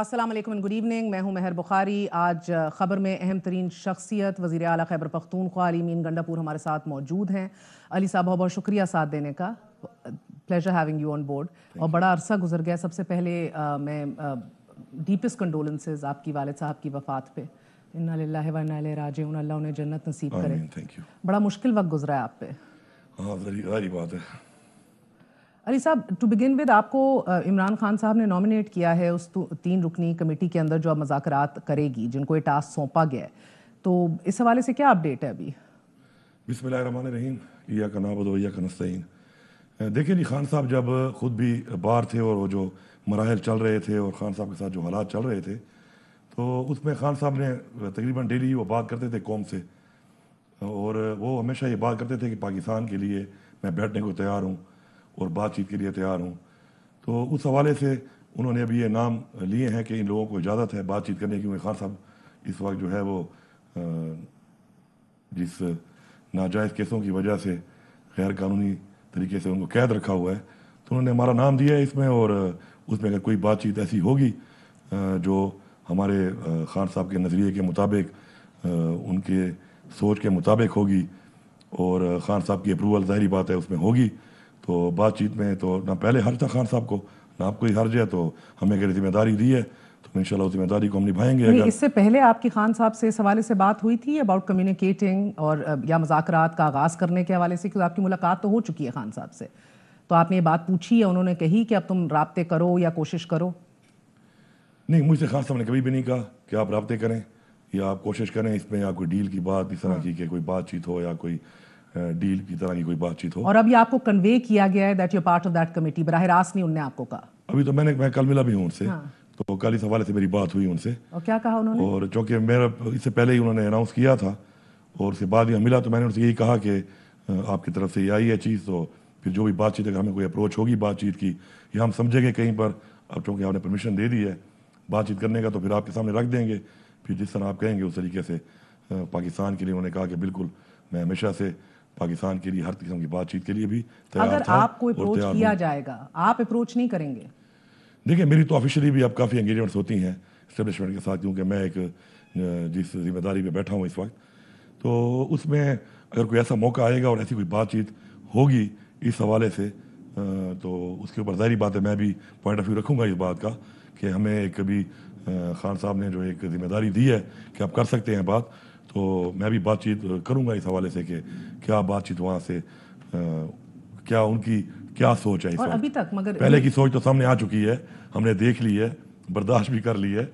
Aslam good evening मैं हूं मेहर बुखारी आज खबर में अहम तरीन शख्सियत वजी अली खैबर पख्तूनख्वा मीन गंडापुर हमारे साथ मौजूद हैं अली साहब बहुत बहुत शुक्रिया साथ देने का pleasure having you on board और बड़ा अरसा गुजर गया सबसे पहले आ, मैं डीपेस्ट कंडोलेंसेज आपकी वालद साहब की वफात पे इन्ना राजे उन्हें जन्नत नसीब करें बड़ा मुश्किल वक्त गुजरा है आप पे हाँ बात है अली साहब टू बिगिन विद आपको इमरान खान साहब ने नॉमिनेट किया है उस तो, तीन रुकनी कमेटी के अंदर जो अब मजाकरात करेगी जिनको ये टास्क सौंपा गया है तो इस हवाले से क्या अपडेट है अभी रहीम या का कनस्तीन देखिए जी खान साहब जब खुद भी बाहर थे और वो जो मराहल चल रहे थे और खान साहब के साथ जो हालात चल रहे थे तो उसमें खान साहब ने तकरीबन डेली वो बात करते थे कौम से और वो हमेशा ये बात करते थे कि पाकिस्तान के लिए मैं बैठने को तैयार हूँ और बातचीत के लिए तैयार हूँ तो उस हवाले से उन्होंने अभी ये नाम लिए हैं कि इन लोगों को इजाज़त है बातचीत करने की क्योंकि खान साहब इस वक्त जो है वो जिस नाजायज़ केसों की वजह से गैर कानूनी तरीके से उनको कैद रखा हुआ है तो उन्होंने हमारा नाम दिया है इसमें और उसमें अगर कोई बातचीत ऐसी होगी जो हमारे खान साहब के नज़रिए के मुताबिक उनके सोच के मुताबिक होगी और ख़ान साहब की अप्रूवल ज़ाहरी बात है उसमें होगी तो बातचीत में तो ना पहले हर था खान साहब को ना आपको ही हर्ज है तो हमें अगर जिम्मेदारी दी है तो इन उस जिम्मेदारी को हम निभाएंगे अगर इससे पहले आपकी खान साहब से इस हवाले से बात हुई थी अबाउट कम्युनिकेटिंग और या मजाकरात का आगाज़ करने के हवाले से क्योंकि आपकी मुलाकात तो हो चुकी है खान साहब से तो आपने ये बात पूछी है उन्होंने कही कि अब तुम रबते करो या कोशिश करो नहीं मुझसे खान साहब ने कभी भी नहीं कहा कि आप रबते करें या आप कोशिश करें इसमें या कोई डील की बात इस तरह हाँ। की कोई बातचीत हो या कोई डील की तरह की कोई बातचीत हो और अभी आपको कन्वे किया गया है that you part of that committee बराह रास्त नहीं उनने आपको कहा अभी तो मैंने मैं कल मिला भी हूँ उनसे हाँ। तो कल इस हवाले से मेरी बात हुई उनसे और क्या कहा उन्होंने और चूंकि मेरा इससे पहले ही उन्होंने अनाउंस किया था और उसके बाद यहाँ मिला तो मैंने उनसे यही कहा कि आपकी तरफ से ये आई है चीज़ तो फिर जो भी बातचीत अगर हमें कोई अप्रोच होगी बातचीत की या हम समझेंगे कहीं पर अब चूँकि आपने परमिशन दे दी है बातचीत करने का तो फिर आपके सामने रख देंगे फिर जिस तरह आप कहेंगे उस तरीके से पाकिस्तान के लिए उन्होंने कहा कि बिल्कुल मैं हमेशा से पाकिस्तान के लिए हर किस्म की बातचीत के लिए भी तैयार अगर था आपको अप्रोच किया जाएगा आप अप्रोच नहीं करेंगे देखिए मेरी तो ऑफिशियली भी अब काफ़ी एंगेजमेंट्स होती हैं इस्टेब्लिशमेंट के साथ क्योंकि मैं एक जिस जिम्मेदारी पर बैठा हूँ इस वक्त तो उसमें अगर कोई ऐसा मौका आएगा और ऐसी कोई बातचीत होगी इस हवाले से तो उसके ऊपर जाहिर बात है मैं भी पॉइंट ऑफ व्यू रखूँगा इस बात का कि हमें कभी खान साहब ने जो एक जिम्मेदारी दी है कि आप कर सकते हैं बात तो मैं भी बातचीत करूंगा इस हवाले से कि क्या बातचीत वहाँ से आ, क्या उनकी क्या सोच है और अभी तक मगर पहले की सोच तो सामने आ चुकी है हमने देख ली है बर्दाश्त भी कर ली है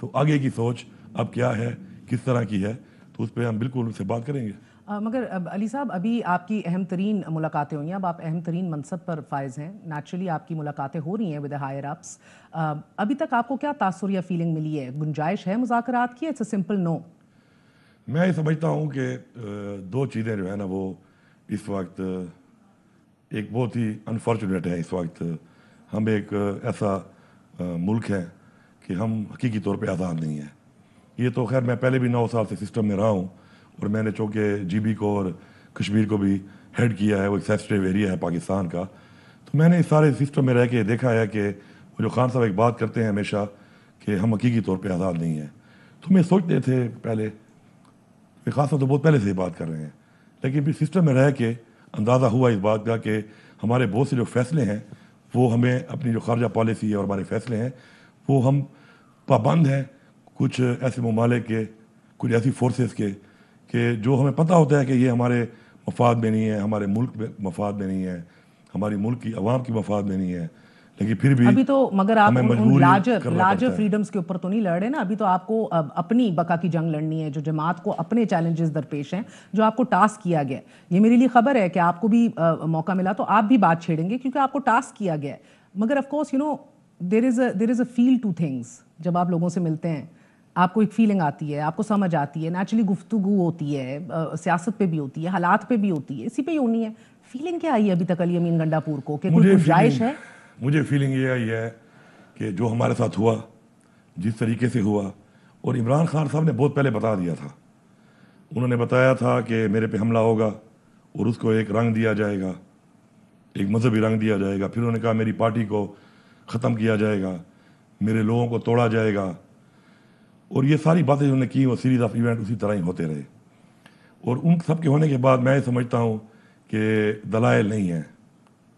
तो आगे की सोच अब क्या है किस तरह की है तो उस पर हम बिल्कुल उनसे बात करेंगे आ, मगर अब अली साहब अभी आपकी अहम तरीन मुलाकातें हुई हैं अब आप अहम तरीन मनसब पर फायज हैं नेचुरली आपकी मुलाकातें हो रही हैं विद हायर अप्स अभी तक आपको क्या तासुर या फीलिंग मिली है गुंजाइश है मुजाकर की इट्स अ सिंपल नो मैं समझता हूँ कि दो चीज़ें जो है ना वो इस वक्त एक बहुत ही अनफॉर्चुनेट है इस वक्त हम एक ऐसा मुल्क है कि हम हकीकी तौर पे आज़ाद नहीं है ये तो खैर मैं पहले भी नौ साल से सिस्टम में रहा हूँ और मैंने चूँकि जीबी को और कश्मीर को भी हेड किया है वो एक सेंसिटिव एरिया है पाकिस्तान का तो मैंने इस सारे सिस्टम में रह के देखा है कि वो जो खान साहब एक बात करते हैं हमेशा कि हम हकीकी तौर पर आज़ाद नहीं हैं तो मैं सोचते थे पहले फिर खासतौर तो बहुत पहले से ही बात कर रहे हैं लेकिन भी सिस्टम में रह के अंदाज़ा हुआ इस बात का कि हमारे बहुत से जो फैसले हैं वो हमें अपनी जो खारजा पॉलिसी है और हमारे फैसले हैं वो हम पाबंद हैं कुछ ऐसे ममालिक के कुछ ऐसी फोर्सेस के कि जो हमें पता होता है कि ये हमारे मफाद में नहीं है हमारे मुल्क में मफाद में नहीं है हमारी मुल्क की आवाम की मफाद में नहीं है लेकिन फिर भी अभी तो मगर आप उन लार्जर लार्जर फ्रीडम्स के ऊपर तो नहीं लड़ रहे ना अभी तो आपको अपनी बका की जंग लड़नी है जो जमात को अपने चैलेंजेस दरपेश हैं जो आपको टास्क किया गया ये मेरे लिए खबर है कि आपको भी आ, मौका मिला तो आप भी बात छेड़ेंगे क्योंकि आपको टास्क किया गया है मगर of course you know there is there is a feel to things जब आप लोगों से मिलते हैं आपको एक फीलिंग आती है आपको समझ आती है नेचुरली गुफ्तु होती है सियासत पे भी होती है हालात पे भी होती है इसी पे ही होनी है फीलिंग क्या आई है अभी तक अली अमीन गंडापुर को कि कोई गुंजाइश है मुझे फीलिंग ये आई है कि जो हमारे साथ हुआ जिस तरीके से हुआ और इमरान खान साहब ने बहुत पहले बता दिया था उन्होंने बताया था कि मेरे पे हमला होगा और उसको एक रंग दिया जाएगा एक मजहबी रंग दिया जाएगा फिर उन्होंने कहा मेरी पार्टी को ख़त्म किया जाएगा मेरे लोगों को तोड़ा जाएगा और ये सारी बातें उन्होंने की वो सीरीज ऑफ इवेंट उसी तरह ही होते रहे और उन सब के होने के बाद मैं समझता हूँ कि दलाइल नहीं है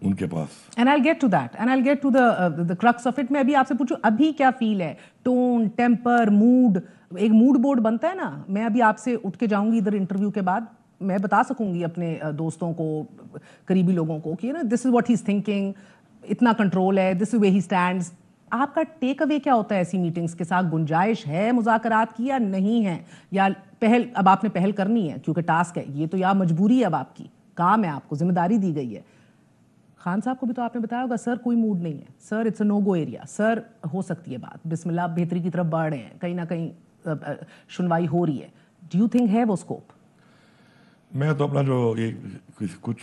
उनके पास and I get to that and I get to the crux of it मैं अभी आपसे पूछूं अभी क्या फील है टोन टेम्पर मूड एक मूड बोर्ड बनता है ना मैं अभी आपसे उठ के जाऊंगी इधर इंटरव्यू के बाद मैं बता सकूंगी अपने uh, दोस्तों को करीबी लोगों को कि ना this is what he is thinking इतना कंट्रोल है this is way he stand आपका टेक अवे क्या होता है ऐसी मीटिंग्स के साथ गुंजाइश है मुजाकरात की या नहीं है या पहल अब आपने पहल करनी है क्योंकि टास्क है ये तो या मजबूरी है अब आपकी काम है आपको जिम्मेदारी दी गई है खान साहब को भी तो आपने बताया होगा सर कोई मूड नहीं है sir it's a no go area sir हो सकती है बात बिस्मिल्लाह बेहतरी की तरफ बढ़ रहे हैं कहीं ना कहीं सुनवाई हो रही है डू यू थिंक है वो स्कोप मैं तो अपना जो ये कुछ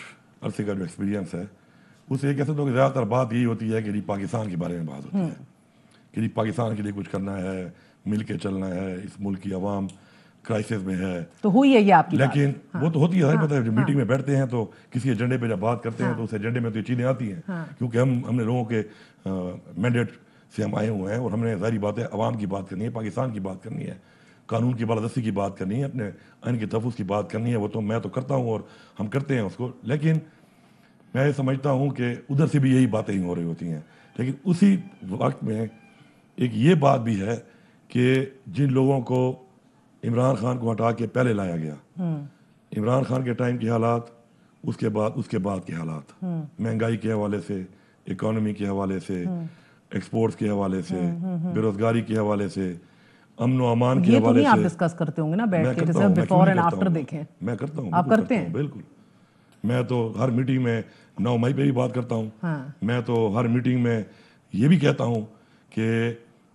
अरसे का जो एक्सपीरियंस है उससे कह सकता तो हूँ कि ज़्यादातर बात यही होती है कि जी पाकिस्तान के बारे में बात होती है हम्म। कि जी पाकिस्तान के लिए कुछ करना है मिल के चलना है इस मुल्क की आवाम क्राइसिस में है तो हुई है ये आपकी लेकिन हाँ, वो तो होती है हर हाँ, मतलब मीटिंग हाँ। में बैठते हैं तो किसी एजेंडे पे जब बात करते हैं हाँ। तो उस एजेंडे में तो ये चीज़ें आती हैं हाँ। क्योंकि हम हमने लोगों के मैंडेट से हम आए हुए हैं और हमने जारी बात है आवाम की बात करनी है पाकिस्तान की बात करनी है कानून की बालादस्ती की बात करनी है अपने आन के तहफ़ की बात करनी है वो तो मैं तो करता हूँ और हम करते हैं उसको लेकिन मैं समझता हूँ कि उधर से भी यही बातें ही हो रही होती हैं लेकिन उसी वक्त में एक ये बात भी है कि जिन लोगों को इमरान खान को हटा के पहले लाया गया हम्म। इमरान खान के टाइम के हालात उसके बाद उसके बाद के हालात हम्म। महंगाई के हवाले से इकोनॉमी के हवाले से हम्म। एक्सपोर्ट्स के हवाले से बेरोजगारी के हवाले से अमन अमान के तो हवाले से आप डिस्कस करते होंगे ना बैठ के जैसे बिफोर एंड आफ्टर देखें मैं करता हूं आप करते हैं बिल्कुल मैं तो हर मीटिंग में नौ मई पे भी बात करता हूँ हाँ। मैं तो हर मीटिंग में ये भी कहता हूँ कि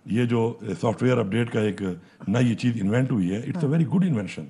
ये जो सॉफ्टवेयर eh, अपडेट का एक eh, नई चीज़ इन्वेंट हुई है it's a very good invention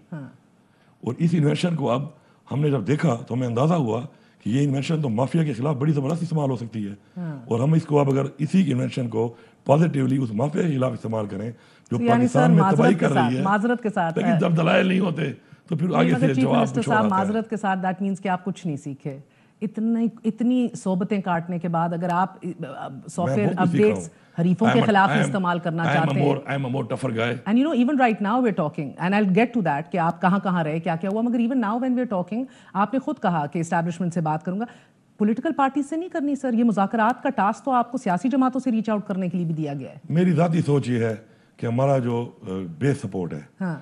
और इस इन्वेंशन को अब हमने जब देखा तो हमें अंदाज़ा हुआ कि ये इन्वेंशन तो माफिया के खिलाफ बड़ी ज़बरदस्त इस्तेमाल हो सकती है हाँ। और हम इसको अब अगर इसी इन्वेंशन को पॉजिटिवली उस माफिया के खिलाफ इस्तेमाल करें जो तो पाकिस्तान में तबाही कर रही है माजरत के साथ लेकिन जब दलाल नहीं होते तो फिर आगे से मतलब जवाब माजरत के साथ दैट मीन्स कि आप कुछ नहीं सीखे इतनी इतनी सोबतें काटने के बाद अगर आप सॉफ्टवेयर अपडेट्स हरीफों के खिलाफ इस्तेमाल करना चाहते हैं right now we talking and I get to that कि आप कहाँ कहाँ रहे क्या क्या हुआ मगर even now when we talking आपने खुद कहा कि इस्टेब्लिशमेंट से बात करूंगा पॉलिटिकल पार्टी से नहीं करनी सर ये मुजाकरात का टास्क तो आपको सियासी जमातों से रीच आउट करने के लिए भी दिया गया है मेरी जाती सोच ये है कि हमारा जो बेस सपोर्ट है हाँ।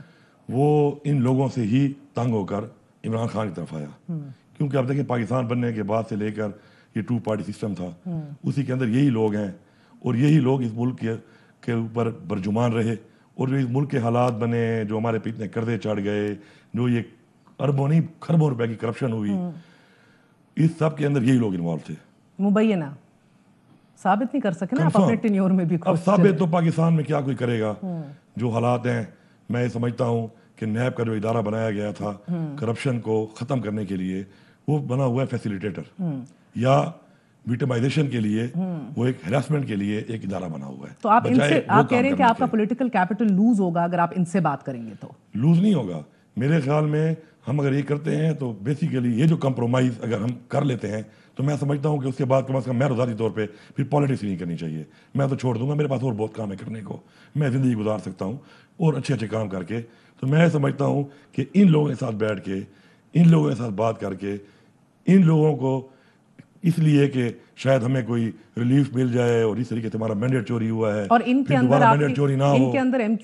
वो इन लोगों से ही तंग होकर इमरान खान की तरफ आया हम्म। क्योंकि आप देखें पाकिस्तान बनने के बाद से लेकर ये टू पार्टी सिस्टम था उसी के अंदर यही लोग हैं और यही लोग इस मुल्क के के ऊपर बरजुमान रहे और जो इस मुल्क के हालात बने जो हमारे पे इतने कर्जे चढ़ गए जो ये अरबों नहीं खरबों रुपए की करप्शन हुई इस सब के अंदर यही लोग इन्वॉल्व थे मुबैना साबित नहीं कर सके ना आप अपने में भी अब साबित तो पाकिस्तान में क्या कोई करेगा हम्म। जो हालात हैं मैं समझता हूँ कि नैब का जो इदारा बनाया गया था करप्शन हम्म। को ख़त्म करने के लिए वो बना हुआ है फैसिलिटेटर हम्म। या विटिमाइजेशन के लिए वो एक हेरासमेंट के लिए एक इदारा बना हुआ है तो आप इनसे आप कह रहे हैं कि आपका पॉलिटिकल कैपिटल लूज होगा अगर आप इनसे बात करेंगे तो लूज नहीं होगा मेरे ख्याल में हम अगर ये करते हैं तो बेसिकली ये जो कंप्रोमाइज अगर हम कर लेते हैं तो मैं समझता हूँ कि उसके बाद कम अज़ कम मैं रोजादी तौर पर फिर पॉलिटिक्स नहीं करनी चाहिए मैं तो छोड़ दूंगा मेरे पास और बहुत काम है करने को मैं ज़िंदगी गुजार सकता हूँ और अच्छे अच्छे काम करके तो मैं समझता हूँ कि इन लोगों के साथ बैठ के इन लोगों के साथ बात करके इन लोगों को इसलिए कि शायद हमें कोई रिलीफ मिल जाए और इस तरीके से हमारा मैंडेट चोरी हुआ है और इनके अंदर मैंडेट चोरी ना इनके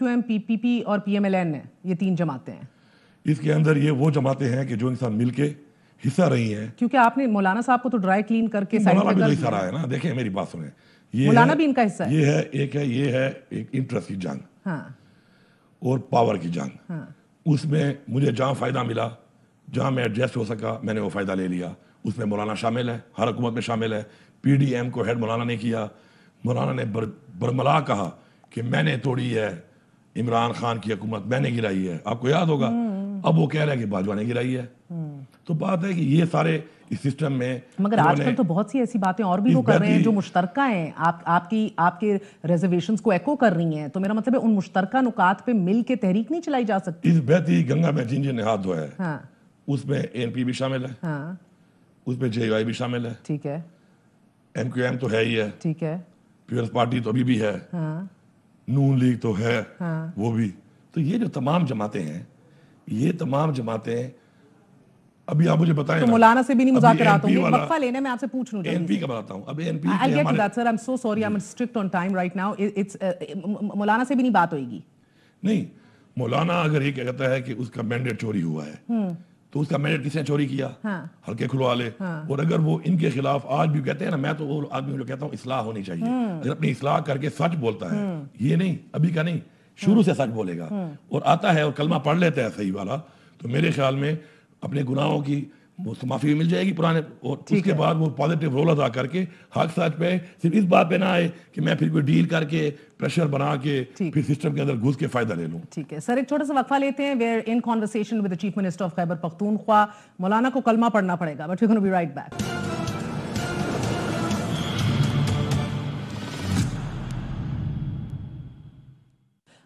हो एम पी पी पी और पी एम एल एन है ये तीन जमाते हैं इसके अंदर ये वो जमाते हैं कि जो इंसान मिलके हिस्सा रही है क्योंकि आपने मौलाना साहब को तो ड्राई क्लीन करके मौलाना भी तो हिस्सा रहा है ना देखे मेरी बात सुने ये मौलाना भी इनका हिस्सा ये है एक है ये है एक इंटरेस्ट की जंग हाँ। और पावर की जंग हाँ। उसमें मुझे जहाँ फायदा मिला जहाँ मैं एडजस्ट हो सका मैंने वो फ़ायदा ले लिया उसमें मौलाना शामिल है हर हुकूमत में शामिल है पी डी एम को हेड मौलाना ने किया मौलाना ने बर बरमला कहा कि मैंने तोड़ी है इमरान खान की हुकूमत मैंने गिराई है आपको याद होगा हम्म। अब वो कह रहा है कि बाजवा ने गिराई है हम्म। तो बात है कि ये सारे इस सिस्टम में मगर आजकल तो बहुत सी ऐसी बातें और भी वो कर रहे हैं जो मुश्तर हैं आप आपकी आपके रिजर्वेशंस को एको कर रही हैं तो मेरा मतलब है उन मुश्तर नुकात पे मिल के तहरीक नहीं चलाई जा सकती इस बेहती गंगा में जिन जिन ने हाथ धोया है हाँ। उसमें ए भी शामिल है हाँ। उसमें जे भी शामिल है ठीक है एम क्यू एम तो है ही है ठीक है पीपल्स पार्टी तो अभी भी है हाँ। नून लीग तो है हाँ। वो भी तो ये जो तमाम जमाते हैं ये तमाम जमाते हैं अभी आप मुझे बताएं तो मौलाना से भी नहीं मुजाकरात होंगे वक्फा लेने में आपसे पूछ लूं एनपी का बताता हूं अब NP I get that sir I am so sorry I am strict on time right now it's मौलाना से भी नहीं बात होगी नहीं मौलाना अगर ये कहता है कि उसका मैंडेट चोरी हुआ है हम्म। तो उसका मैनेट किसने चोरी किया हाँ। हल्के ले हाँ। और अगर वो इनके खिलाफ आज भी कहते हैं ना मैं तो वो आदमी जो कहता हूँ इसलाह होनी चाहिए हम्म। अगर अपनी इसलाह करके सच बोलता है हम्म। ये नहीं अभी का नहीं शुरू हाँ। से सच बोलेगा हम्म। और आता है और कलमा पढ़ लेता है सही वाला तो मेरे ख्याल में अपने गुनाहों की वो उसको तो माफ़ी भी मिल जाएगी पुराने और उसके बाद वो पॉजिटिव रोल अदा करके हक सच पे सिर्फ इस बात पे ना आए कि मैं फिर कोई डील करके प्रेशर बना के फिर सिस्टम के अंदर घुस के फायदा ले लूं ठीक है सर एक छोटा सा वक्फा लेते हैं we're in conversation with the chief minister of Khyber Pakhtunkhwa मौलाना को कलमा पढ़ना पड़ेगा but you can be right back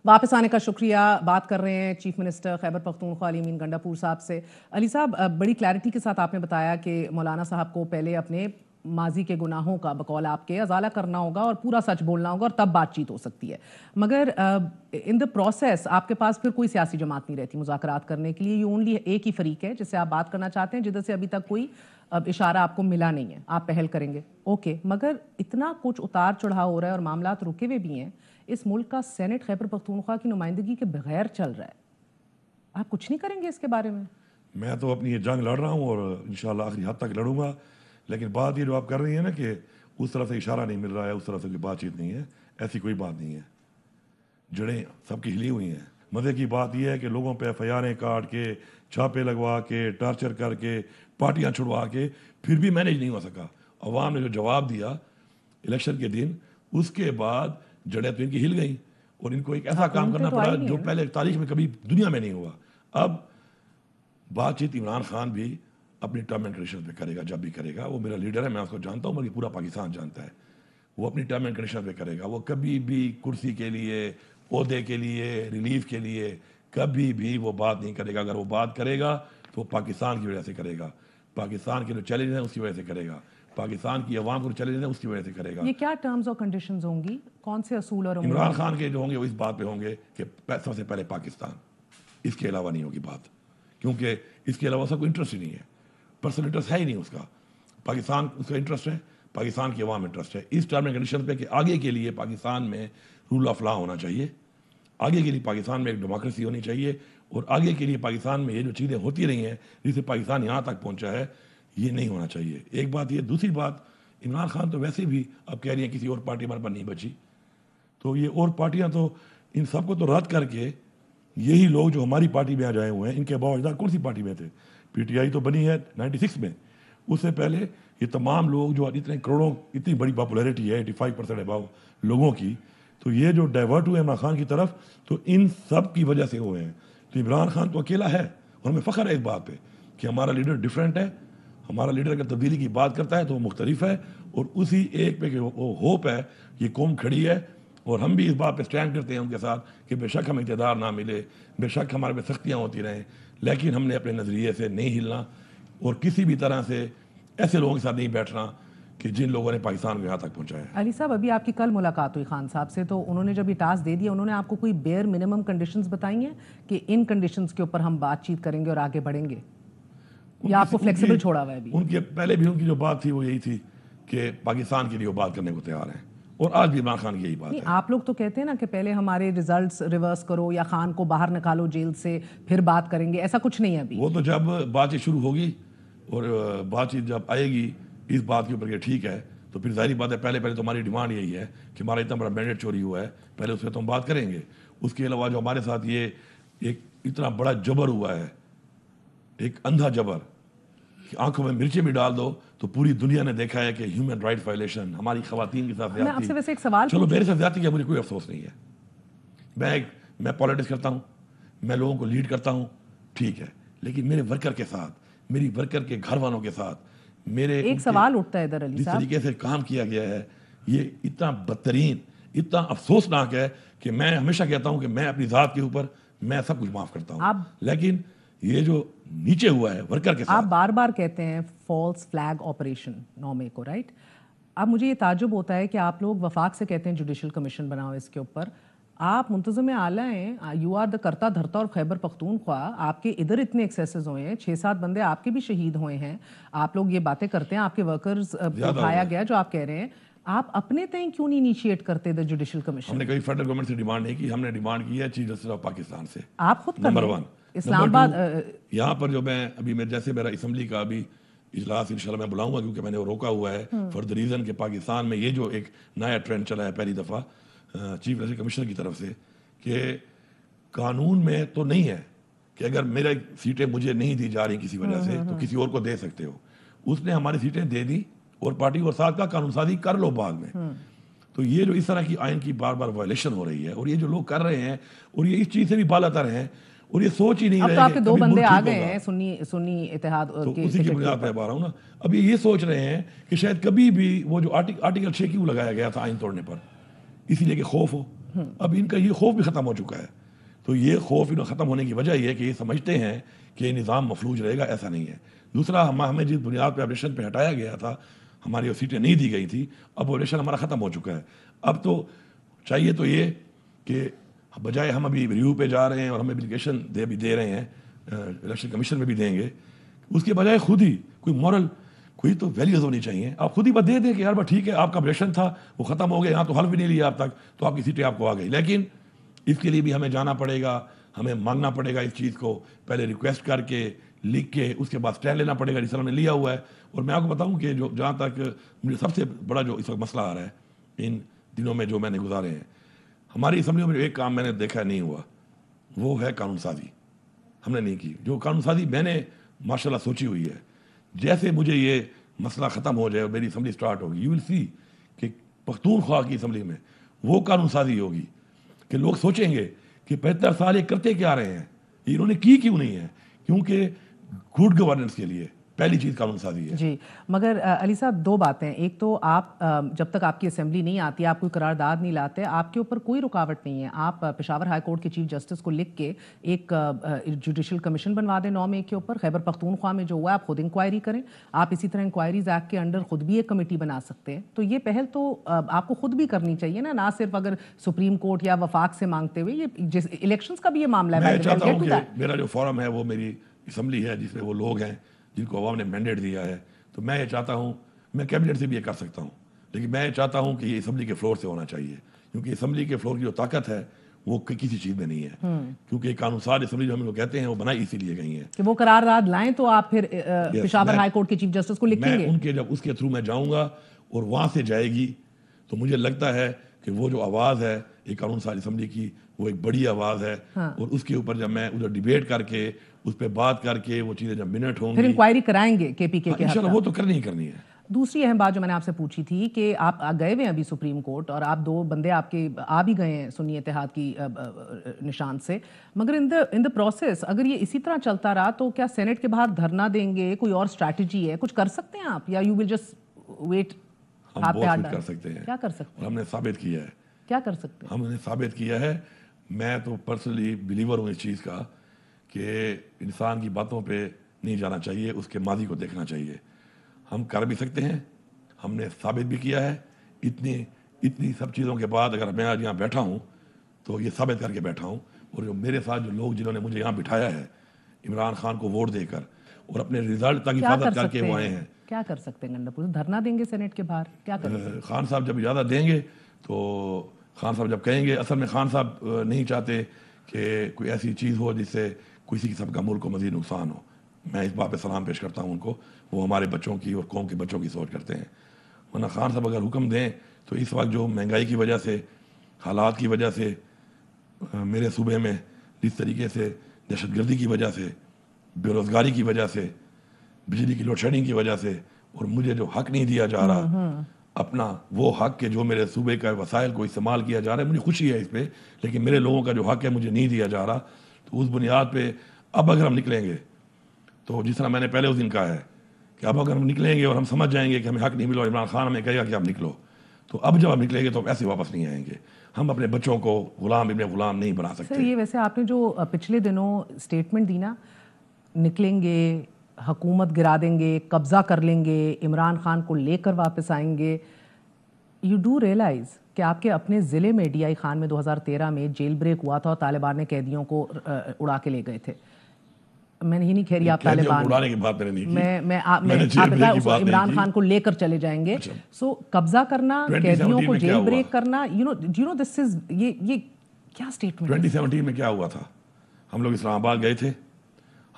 वापस आने का शुक्रिया बात कर रहे हैं चीफ मिनिस्टर खैबर पख्तूनख्वा अली मीन गंडापुर साहब से अली साहब बड़ी क्लैरिटी के साथ आपने बताया कि मौलाना साहब को पहले अपने माजी के गुनाहों का बकौल आपके अजाला करना होगा और पूरा सच बोलना होगा और तब बातचीत हो सकती है मगर इन द प्रोसेस आपके पास फिर कोई सियासी जमात नहीं रहती मुजाकर करने के लिए ये ओनली एक ही फरीक है जिससे आप बात करना चाहते हैं जिधर से अभी तक कोई अब इशारा आपको मिला नहीं है आप पहल करेंगे ओके मगर इतना कुछ उतार चढ़ाव हो रहा है और मामला रुके हुए भी हैं इस मुल्क का सेनेट खैबर पख्तूनख्वा की नुमाइंदगी के बगैर चल रहा है आप कुछ नहीं करेंगे इसके बारे में मैं तो अपनी ये जंग लड़ रहा हूँ और इन आखिरी हद तक लड़ूंगा लेकिन बात ये जो आप कर रही है ना कि उस तरह से इशारा नहीं मिल रहा है उस तरह से कोई बातचीत नहीं है ऐसी कोई बात नहीं है जड़ें सबकी हिली हुई हैं मज़े की बात यह है कि लोगों पर एफ काट के छापे लगवा के टार्चर करके पार्टियाँ छुड़वा के फिर भी मैनेज नहीं हो सका अवाम ने जो जवाब दिया इलेक्शन के दिन उसके बाद जड़ें तो इनकी हिल गई और इनको एक ऐसा हाँ, काम करना तो पड़ा जो पहले तारीख में कभी दुनिया में नहीं हुआ अब बातचीत इमरान खान भी अपनी टर्म एंड कंडीशन पे करेगा जब भी करेगा वो मेरा लीडर है मैं उसको जानता हूँ बल्कि पूरा पाकिस्तान जानता है वो अपनी टर्म एंड कंडीशन पे करेगा वो कभी भी कुर्सी के लिए पौधे के लिए रिलीफ के लिए कभी भी वो बात नहीं करेगा अगर वो बात करेगा तो वो पाकिस्तान की वजह से करेगा पाकिस्तान के जो चैलेंज हैं उसकी वजह से करेगा पाकिस्तान की अवाम को चले देना उसकी वजह से करेगा ये क्या टर्म्स और कंडीशंस होंगी कौन से असूल और इमरान खान के जो होंगे वो इस बात पे होंगे कि से पहले पाकिस्तान इसके अलावा नहीं होगी बात क्योंकि इसके अलावा सबको इंटरेस्ट ही नहीं है पर्सनल इंटरेस्ट है ही नहीं उसका पाकिस्तान उसका इंटरेस्ट है पाकिस्तान की अवाम इंटरेस्ट है इस टर्म एंड कंडीशन पे कि आगे के लिए पाकिस्तान में रूल ऑफ लॉ होना चाहिए आगे के लिए पाकिस्तान में एक डेमोक्रेसी होनी चाहिए और आगे के लिए पाकिस्तान में ये जो चीज़ें होती रही हैं जिससे पाकिस्तान यहाँ तक पहुँचा है ये नहीं होना चाहिए एक बात ये दूसरी बात इमरान खान तो वैसे भी अब कह रही है किसी और पार्टी हमारे पास नहीं बची तो ये और पार्टियां तो इन सबको तो रद्द करके यही लोग जो हमारी पार्टी में आ जाए हुए हैं इनके बावजदार कौन सी पार्टी में थे पीटीआई तो बनी है 96 में उससे पहले ये तमाम लोग जो इतने करोड़ों इतनी बड़ी पॉपुलैरिटी है एटी फाइव परसेंट अबाव लोगों की तो ये जो डाइवर्ट हुए इमरान खान की तरफ तो इन सब की वजह से हुए हैं तो इमरान खान तो अकेला है और हमें फ़ख्र है इस बात पर कि हमारा लीडर डिफरेंट है हमारा लीडर अगर तब्दीली की बात करता है तो वो मुख्तलिफ है और उसी एक पे वो होप है ये कौम खड़ी है और हम भी इस बात पे स्टैंड करते हैं उनके साथ कि बेशक हम इकतदार ना मिले बेशक हमारे पे सख्तियाँ होती रहें लेकिन हमने अपने नज़रिए से नहीं हिलना और किसी भी तरह से ऐसे लोगों के साथ नहीं बैठना कि जिन लोगों ने पाकिस्तान को यहाँ तक पहुँचाया अली साहब अभी आपकी कल मुलाकात हुई खान साहब से तो उन्होंने जब ये टास्क दे दिया उन्होंने आपको कोई बेयर मिनिमम कंडीशंस बताई हैं कि इन कंडीशंस के ऊपर हम बातचीत करेंगे और आगे बढ़ेंगे या आपको फ्लेक्सिबल छोड़ा हुआ है अभी उनके पहले भी उनकी जो बात थी वो यही थी कि पाकिस्तान के लिए वो बात करने को तैयार हैं और आज भी इमरान खान की यही बात है आप लोग तो कहते हैं ना कि पहले हमारे रिजल्ट्स रिवर्स करो या खान को बाहर निकालो जेल से फिर बात करेंगे ऐसा कुछ नहीं है अभी वो तो जब बातचीत शुरू होगी और बातचीत जब आएगी इस बात के ऊपर ठीक है तो फिर जाहिर बात है पहले पहले तो हमारी डिमांड यही है कि हमारा इतना बड़ा मैंडेट चोरी हुआ है पहले उस पर तो हम बात करेंगे उसके अलावा जो हमारे साथ ये एक इतना बड़ा जबर हुआ है एक अंधा जबर कि आंखों में मिर्ची भी डाल दो तो पूरी दुनिया ने देखा है कि ह्यूमन राइट वायलेशन हमारी खातन के साथ मैं चलो मेरे साथ ज्यादा क्या मुझे कोई अफसोस नहीं है मैं एक मैं पॉलिटिक्स करता हूँ मैं लोगों को लीड करता हूँ ठीक है लेकिन मेरे वर्कर के साथ मेरी वर्कर के घर वालों के साथ मेरे एक सवाल उठता है इधर अली साहब तरीके से काम किया गया है ये इतना बदतरीन इतना अफसोसनाक है कि मैं हमेशा कहता हूं कि मैं अपनी ज़ात के ऊपर मैं सब कुछ माफ़ करता हूँ लेकिन ये जो नीचे हुआ है वर्कर के साथ आप बार बार कहते हैं फॉल्स फ्लैग ऑपरेशन नौमे को राइट अब मुझे ये ताजुब होता है कि आप लोग वफाक से कहते हैं जुडिशल कमीशन बनाओ इसके ऊपर आप मुंतजम आला हैं यू आर द करता धरता और खैबर पख्तूनख्वा आपके इधर इतने एक्सेसेस हुए हैं छः सात बंदे आपके भी शहीद हुए हैं आप लोग ये बातें करते हैं आपके वर्कर्स उठाया गया जो आप कह रहे हैं आप अपने तय क्यों नहीं इनिशिएट करते द जुडिशियल कमीशन हमने कभी फेडरल गवर्नमेंट से डिमांड नहीं की हमने डिमांड की है चीफ जस्टिस ऑफ पाकिस्तान से आप खुद नंबर वन इस्लामाबाद uh, यहाँ पर जो मैं अभी मेरे जैसे मेरा इसम्बली का अभी इजलास इंशाल्लाह मैं बुलाऊंगा क्योंकि मैंने वो रोका हुआ है फॉर द रीज़न के पाकिस्तान में ये जो एक नया ट्रेंड चला है पहली दफ़ा चीफ इलेक्शन कमिश्नर की तरफ से कि कानून में तो नहीं है कि अगर मेरे सीटें मुझे नहीं दी जा रही किसी वजह हाँ, से हाँ, तो हाँ। किसी और को दे सकते हो उसने हमारी सीटें दे दी और पार्टी और साथ का कानून साजी कर लो बाद में हम्म। तो ये जो इस तरह की आयन की बार बार वायलेशन हो रही है और ये जो लोग कर रहे हैं और ये इस चीज़ से भी बालातर हैं और ये सोच ही नहीं अब तो आपके दो बंदे आ गए हैं सुन्नी सुन्नी इतिहाद तो के उसी की बुनियाद पर बता रहा हूँ ना अब ये सोच रहे हैं कि शायद कभी भी वो जो आर्टिक, आर्टिकल छः क्यों लगाया गया था आइन तोड़ने पर इसीलिए कि खौफ हो हम्म। अब इनका ये खौफ भी ख़त्म हो चुका है तो ये खौफ इन ख़त्म होने की वजह यह है कि ये समझते हैं कि ये निज़ाम मफलूज रहेगा ऐसा नहीं है दूसरा हम हमें जिस बुनियाद पर ऑपरेशन पर हटाया गया था हमारी वो सीटें नहीं दी गई थी अब ऑपरेशन हमारा ख़त्म हो चुका है अब तो चाहिए तो ये कि बजाय हम अभी रिव्यू पे जा रहे हैं और हम एप्लीकेशन दे भी दे रहे हैं इलेक्शन कमीशन में भी देंगे उसके बजाय खुद ही कोई मॉरल कोई तो वैल्यूज तो होनी चाहिए आप खुद ही बस दे दें कि यार बस ठीक है आपका ऑब्जेक्शन था वो खत्म हो गया यहाँ तो हल भी नहीं लिया आप तक तो आपकी सीटें आपको आ गई लेकिन इसके लिए भी हमें जाना पड़ेगा हमें मांगना पड़ेगा इस चीज़ को पहले रिक्वेस्ट करके लिख के उसके बाद स्टैंड लेना पड़ेगा जिस ने लिया हुआ है और मैं आपको बताऊं कि जो जहाँ तक मुझे सबसे बड़ा जो इस वक्त मसला आ रहा है इन दिनों में जो मैंने गुजारे हैं हमारी असम्बली में एक काम मैंने देखा नहीं हुआ वो है कानून साजी हमने नहीं की जो कानून साजी मैंने माशाल्लाह सोची हुई है जैसे मुझे ये मसला ख़त्म हो जाए मेरी असम्बली स्टार्ट होगी यू विल सी कि पख्तूनख्वा की असम्बली में वो कानून साजी होगी कि लोग सोचेंगे कि पचहत्तर साल ये करते क्या रहे हैं इन्होंने की क्यों नहीं है क्योंकि गुड गवर्नेंस के लिए पहली चीज़ कानून साजी है जी मगर अली साहब दो बातें एक तो आप जब तक आपकी असेंबली नहीं आती आप कोई करारदाद नहीं लाते आपके ऊपर कोई रुकावट नहीं है आप पेशावर हाई कोर्ट के चीफ जस्टिस को लिख के एक जुडिशल कमीशन बनवा दें नौ मई के ऊपर खैबर पख्तूनख्वा में जो हुआ आप खुद इंक्वायरी करें आप इसी तरह इंक्वायरीज एक्ट के अंडर खुद भी एक कमेटी बना सकते हैं तो ये पहल तो आपको खुद भी करनी चाहिए ना ना सिर्फ अगर सुप्रीम कोर्ट या वफाक से मांगते हुए ये इलेक्शन का भी ये मामला है मेरा जो फॉरम है वो मेरी असम्बली है जिसमें वो लोग हैं जिनको अवाम ने मैंडेट दिया है तो मैं ये चाहता हूँ मैं कैबिनेट से भी ये कर सकता हूँ लेकिन मैं चाहता हूँ कि ये असम्बली के फ्लोर से होना चाहिए क्योंकि असम्बली के फ्लोर की जो ताकत है वो किसी चीज में नहीं है हम्म। क्योंकि कानूनसार इसम्बली जो हम लोग कहते हैं वो बनाई इसीलिए गई है कि वो करारदाद लाएं तो आप फिर पिशावर हाई कोर्ट के चीफ जस्टिस को लिखेंगे मैं उनके जब उसके थ्रू मैं जाऊंगा और वहां से जाएगी तो मुझे लगता है कि वो जो आवाज है ये कानून साज असम्बली की वो एक बड़ी आवाज है हाँ। और उसके ऊपर जब मैं उधर डिबेट करके उस पर बात करके वो चीज़ें जब मिनट होंगी फिर इंक्वायरी कराएंगे केपीके के हाँ, वो तो करनी ही करनी है दूसरी अहम बात जो मैंने आपसे पूछी थी कि आप गए हुए हैं अभी सुप्रीम कोर्ट और आप दो बंदे आपके आ भी गए हैं सुनी इतिहाद की निशान से मगर in the in the process अगर ये इसी तरह चलता रहा तो क्या सेनेट के बाहर धरना देंगे कोई और स्ट्रैटेजी है कुछ कर सकते हैं आप या यू विल जस्ट वेट हम बहुत कर सकते हैं क्या कर सकते हैं हमने साबित किया है क्या कर सकते हैं हमने साबित किया है मैं तो पर्सनली बिलीवर हूँ इस चीज़ का कि इंसान की बातों पे नहीं जाना चाहिए उसके माजी को देखना चाहिए हम कर भी सकते हैं हमने साबित भी किया है इतनी इतनी सब चीज़ों के बाद अगर मैं आज यहाँ बैठा हूँ तो ये साबित करके बैठा हूँ और जो मेरे साथ जो लोग जिन्होंने मुझे यहाँ बिठाया है इमरान खान को वोट देकर और अपने रिजल्ट तक हिफाजत करके वो आए हैं क्या कर सकते हैं धरना देंगे सेनेट के बाहर क्या कर खान साहब जब इजाज़त देंगे तो खान साहब जब कहेंगे असल में खान साहब नहीं चाहते कि कोई ऐसी चीज़ हो जिससे किसी किस्म का मुल्क को मजीद नुकसान हो मैं इस बात पर सलाम पेश करता हूँ उनको वो हमारे बच्चों की और कौम के बच्चों की सोच करते हैं वरना खान साहब अगर हुक्म दें तो इस वक्त जो महंगाई की वजह से हालात की वजह से मेरे सूबे में जिस तरीके से दहशत गर्दी की वजह से बेरोज़गारी की वजह से बिजली की लोड शेडिंग की वजह से और मुझे जो हक नहीं दिया जा रहा हम्म, हम्म। अपना वो हक के जो मेरे सूबे का वसाइल को इस्तेमाल किया जा रहा है मुझे खुशी है इस पर लेकिन मेरे लोगों का जो हक है मुझे नहीं दिया जा रहा तो उस बुनियाद पे अब अगर हम निकलेंगे तो जिस तरह मैंने पहले उस दिन कहा है कि अब अगर हम निकलेंगे और हम समझ जाएंगे कि हमें हक नहीं मिला इमरान खान हमें कहेगा कि आप निकलो तो अब जब हम निकलेंगे तो ऐसे वापस नहीं आएंगे हम अपने बच्चों को गुलाम इबन गुलाम नहीं बना सकते सर ये वैसे आपने जो पिछले दिनों स्टेटमेंट दी ना निकलेंगे हकूमत गिरा देंगे कब्ज़ा कर लेंगे इमरान खान को लेकर वापस आएंगे यू डू रियलाइज़ कि आपके अपने ज़िले में डीआई खान में 2013 में जेल ब्रेक हुआ था और तालिबान ने कैदियों को उड़ा के ले गए थे मैंने ही नहीं खेरी आप तालिबान उड़ाने की बात मैंने नहीं की मैं मैं आप मैं आप बताया उसको इमरान खान को लेकर चले जाएंगे अच्छा। सो कब्जा करना कैदियों को जेल ब्रेक करना you know you know this is ये ये क्या स्टेटमेंट 2017 में क्या हुआ था हम लोग इस्लामाबाद गए थे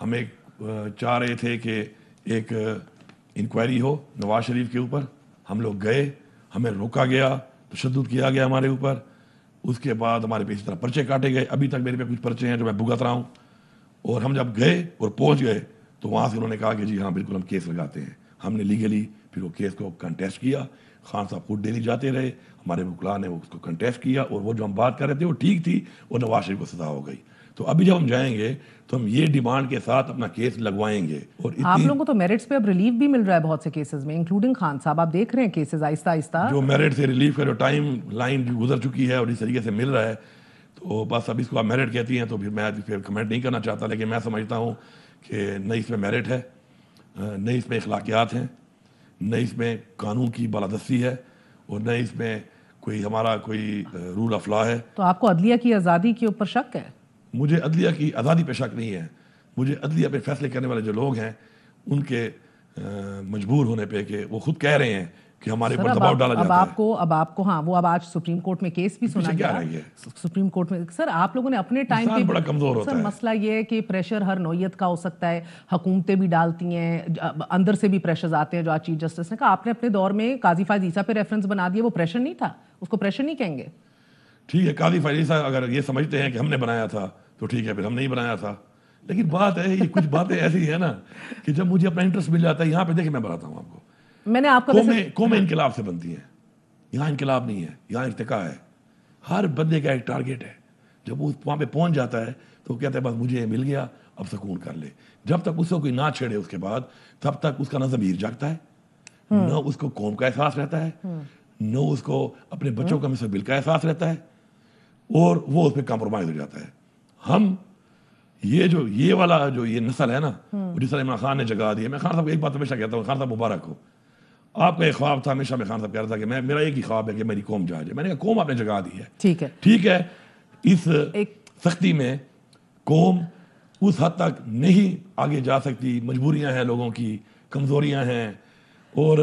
हम एक चाह रहे थे कि एक इंक्वायरी हो नवाज शरीफ के ऊपर हम लोग गए हमें रोका गया तशद तो किया गया हमारे ऊपर उसके बाद हमारे पे इस तरह पर्चे काटे गए अभी तक मेरे पे कुछ पर्चे हैं जो मैं भुगत रहा हूँ और हम जब गए और पहुँच गए तो वहाँ से उन्होंने कहा कि जी हाँ बिल्कुल हम केस लगाते हैं हमने लीगली फिर वो केस को कंटेस्ट किया खान साहब खुद डेली जाते रहे हमारे वकला ने उसको कंटेस्ट किया और वो जो हम बात कर रहे थे वो ठीक थी और नवाज शरीफ को सजा हो गई तो अभी जब हम जाएंगे तो हम ये डिमांड के साथ अपना केस लगवाएंगे और इतनी... आप लोगों को तो मेरिट्स पे अब रिलीफ भी मिल रहा है बहुत से केसेस में इंक्लूडिंग खान साहब आप देख रहे हैं केसेस आहिस्ता आहिस्ता जो मेरिट से रिलीफ का जो टाइम लाइन गुजर चुकी है और इस तरीके से मिल रहा है तो बस अब इसको आप मेरिट कहती हैं तो फिर मैं फिर कमेंट नहीं करना चाहता लेकिन मैं समझता हूँ कि न इसमें मेरिट है न इसमें अखलाकियात हैं न इसमें कानून की बालादस्ती है और न इसमें कोई हमारा कोई रूल ऑफ लॉ है तो आपको अदलिया की आज़ादी के ऊपर शक है मुझे अदलिया की आज़ादी पे शक नहीं है मुझे अदलिया पे फैसले करने वाले जो लोग हैं उनके मजबूर होने पे कि वो खुद कह रहे हैं कि हमारे ऊपर दबाव डाला जाता अब आपको अब आपको हाँ वो अब आज सुप्रीम कोर्ट में केस भी सुना गया सुप्रीम कोर्ट में सर आप लोगों ने अपने टाइम पे बड़ा कमजोर होता सर है। मसला ये है कि प्रेशर हर नोयत का हो सकता है हुकूमतें भी डालती हैं अंदर से भी प्रेशर्स आते हैं जो आज चीफ जस्टिस ने कहा आपने अपने दौर में काजी फायद ईसा पे रेफरेंस बना दिया वो प्रेशर नहीं था उसको प्रेशर नहीं कहेंगे ठीक है काजी फैजी साहब अगर ये समझते हैं कि हमने बनाया था तो ठीक है फिर हमने ही बनाया था लेकिन बात है ये कुछ बातें ऐसी है ना कि जब मुझे अपना इंटरेस्ट मिल जाता है यहाँ पे देखिए मैं बताता हूँ आपको मैंने आपको कौमे कौमे इनकलाब से बनती हैं यहाँ इनकलाब नहीं है यहाँ इरतका है हर बंदे का एक टारगेट है जब वो वहाँ पे पहुंच जाता है तो कहते हैं बस मुझे मिल गया अब सुकून कर ले जब तक उसको कोई ना छेड़े उसके बाद तब तक उसका ना जमीर जागता है हम्म। न उसको कौम का एहसास रहता है हम्म। न उसको अपने बच्चों का मिसबिल का एहसास रहता है और वो उस पर कॉम्प्रोमाइज हो जाता है हम ये जो ये वाला जो ये नस्ल है ना हम्म। जिस तरह इमरान खान ने जगा दी है मैं खान साहब को एक बात हमेशा कहता हूँ खान साहब मुबारक हो आपका एक ख्वाब था हमेशा मैं खान साहब कह रहा था कि मैं मेरा एक ही ख्वाब है कि मेरी कौम जहाज है मैंने कहा कौम आपने जगा दी है ठीक है ठीक है इस सख्ती में कौम उस हद तक नहीं आगे जा सकती मजबूरियां हैं लोगों की कमज़ोरियां हैं और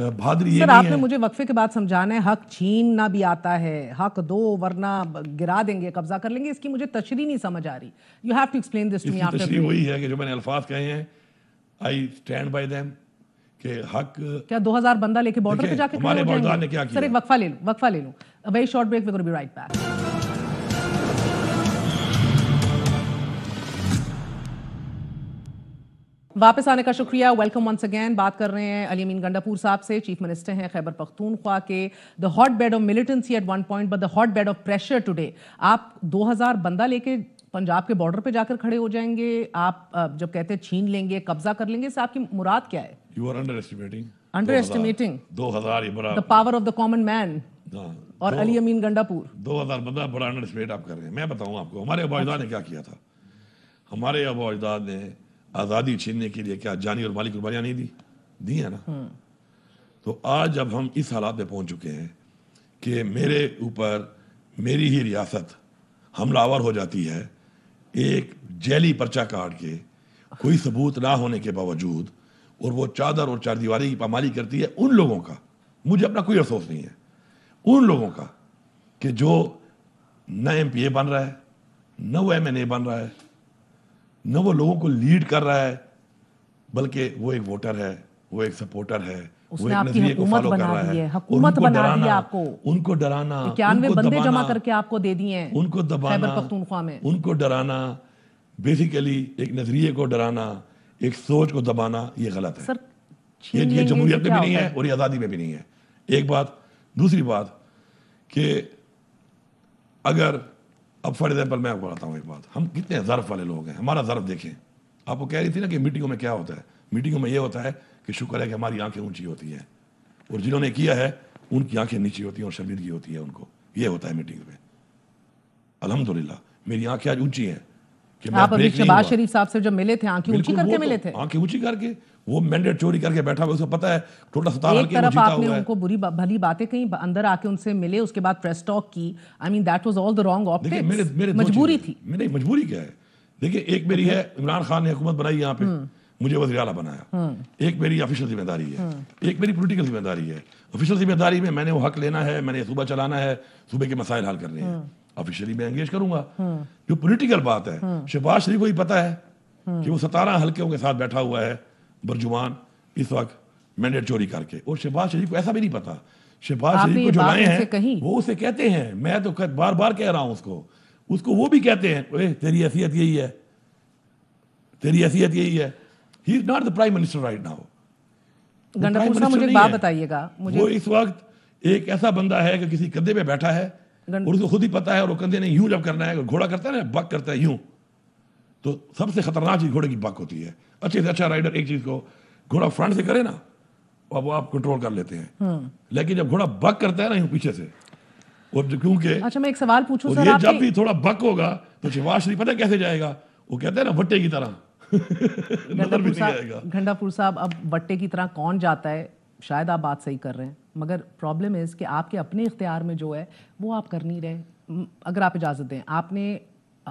भाद्री ये सर आपने है। मुझे वक्फे के बाद समझाना है हक छीन ना भी आता है हक दो वरना गिरा देंगे कब्जा कर लेंगे इसकी मुझे तशरी नहीं समझ आ रही you have to explain this to me वही है कि जो मैंने अल्फाज कहे हैं आई स्टैंड बाय देम कि हक क्या 2000 बंदा लेके बॉर्डर पे जाके हमारे बॉर्डर ने क्या किया सर एक वक्फा ले लो वक्फा ले लो a very short break we gonna be right back वापस आने का शुक्रिया वेलकम वंस अगेन बात कर रहे हैं अली अमीन गंडापुर साहब से चीफ मिनिस्टर हैं खैबर पख्तूनख्वा के the hotbed of militancy at one point but the hotbed of pressure today आप 2000 बंदा लेके पंजाब के बॉर्डर पे जाकर खड़े हो जाएंगे आप जब कहते हैं छीन लेंगे कब्जा कर लेंगे इससे आपकी मुराद क्या है you are underestimating underestimating दो हजार the power of the common man और अली अमीन गंडापुर दो हजार बंदा बड़ा अंडर एस्टिमेट आप कर रहे हैं मैं बताऊँ आपको हमारे अबाजदा ने क्या किया था हमारे अबाजदा ने आज़ादी छीनने के लिए क्या जानी और माली कुर्बानियाँ नहीं दी दी है ना तो आज जब हम इस हालात में पहुंच चुके हैं कि मेरे ऊपर मेरी ही रियासत हमलावर हो जाती है एक जैली पर्चा काट के कोई सबूत ना होने के बावजूद और वो चादर और चारदीवारी की पामाली करती है उन लोगों का मुझे अपना कोई अफसोस नहीं है उन लोगों का कि जो न एम पी ए बन रहा है न वो एम एन ए बन रहा है न वो लोगों को लीड कर रहा है बल्कि वो एक वोटर है वो एक सपोर्टर है वो एक नजरिए को फॉलो कर रहा है हुकूमत बना दी आपको उनको डराना इक्यानवे बंदे जमा करके आपको दे दिए हैं उनको दबाना में उनको डराना बेसिकली एक नजरिए को डराना एक सोच को दबाना ये गलत है सर ये ये जमहूरियत में भी नहीं है और ये आज़ादी में भी नहीं है एक बात दूसरी बात कि अगर अब फॉर एग्जाम्पल मैं आपको बताता हूँ एक बात हम कितने ज़र्फ वाले लोग हैं हमारा ज़र्फ देखें आपको कह रही थी ना कि मीटिंगों में क्या होता है मीटिंगों में ये होता है कि शुक्र है कि हमारी आंखें ऊंची होती हैं और जिन्होंने किया है उनकी आंखें नीची होती हैं और शर्मिंदगी होती है उनको ये होता है मीटिंग में अलहमदिल्ला मेरी आंखें आज ऊंची हैं आप अभी शहबाज शरीफ साहब से जब मिले थे आंखें ऊंची करके तो मिले थे आंखें ऊंची करके वो मैंडेट चोरी करके बैठा हुआ उसको पता है टोटल सतार एक तरफ आपने उनको बुरी भली बातें कहीं अंदर आके उनसे मिले उसके बाद प्रेस टॉक की I mean that was all the wrong optics मजबूरी थी मेरी मजबूरी क्या है देखिए एक मेरी है इमरान खान ने हुकूमत बनाई यहाँ पे हम्म। मुझे वजी अला बनाया हम्म। एक मेरी ऑफिशियल जिम्मेदारी है हम्म। एक मेरी पोलिटिकल जिम्मेदारी है ऑफिशियल जिम्मेदारी में मैंने वो हक लेना है मैंने सूबा चलाना है सूबे के मसाइल हल करने हैं ऑफिशियली मैं एंगेज करूंगा जो पोलिटिकल बात है शहबाज शरीफ को ही पता है कि वो सतारह हल्कों के साथ बैठा हुआ है बर्जुमान इस वक्त मैंडेट चोरी करके और शहबाज शरीफ को ऐसा भी नहीं पता शहबाज शरीफ को जो लाए हैं वो उसे कहते हैं मैं तो बार बार कह रहा हूं उसको उसको वो भी कहते हैं तेरी हैसियत यही है तेरी हैसियत यही है he is not the prime minister right now मुझे बताइएगा वो इस वक्त एक ऐसा बंदा है कि किसी कदे पे बैठा है उर्दू खुद ही पता है और वो कंधे ने यूं जब करना है घोड़ा करता है ना बक करता है यूं तो सबसे खतरनाक चीज घोड़े की बक होती है अच्छे से अच्छा राइडर एक चीज को घोड़ा फ्रंट से करे ना अब वो आप कंट्रोल कर लेते हैं हम्म। लेकिन जब घोड़ा बक करता है ना यूं पीछे से और क्योंकि अच्छा मैं एक सवाल पूछूं सर ये जब भी थोड़ा बक होगा तो शिवाज शरीफ पता कैसे जाएगा वो कहते हैं ना भट्टे की तरह घंटापुर साहब अब बट्टे की तरह कौन जाता है शायद आप बात सही कर रहे हैं मगर प्रॉब्लम इज़ कि आपके अपने इख्तियार में जो है वो आप कर नहीं रहे अगर आप इजाज़त दें आपने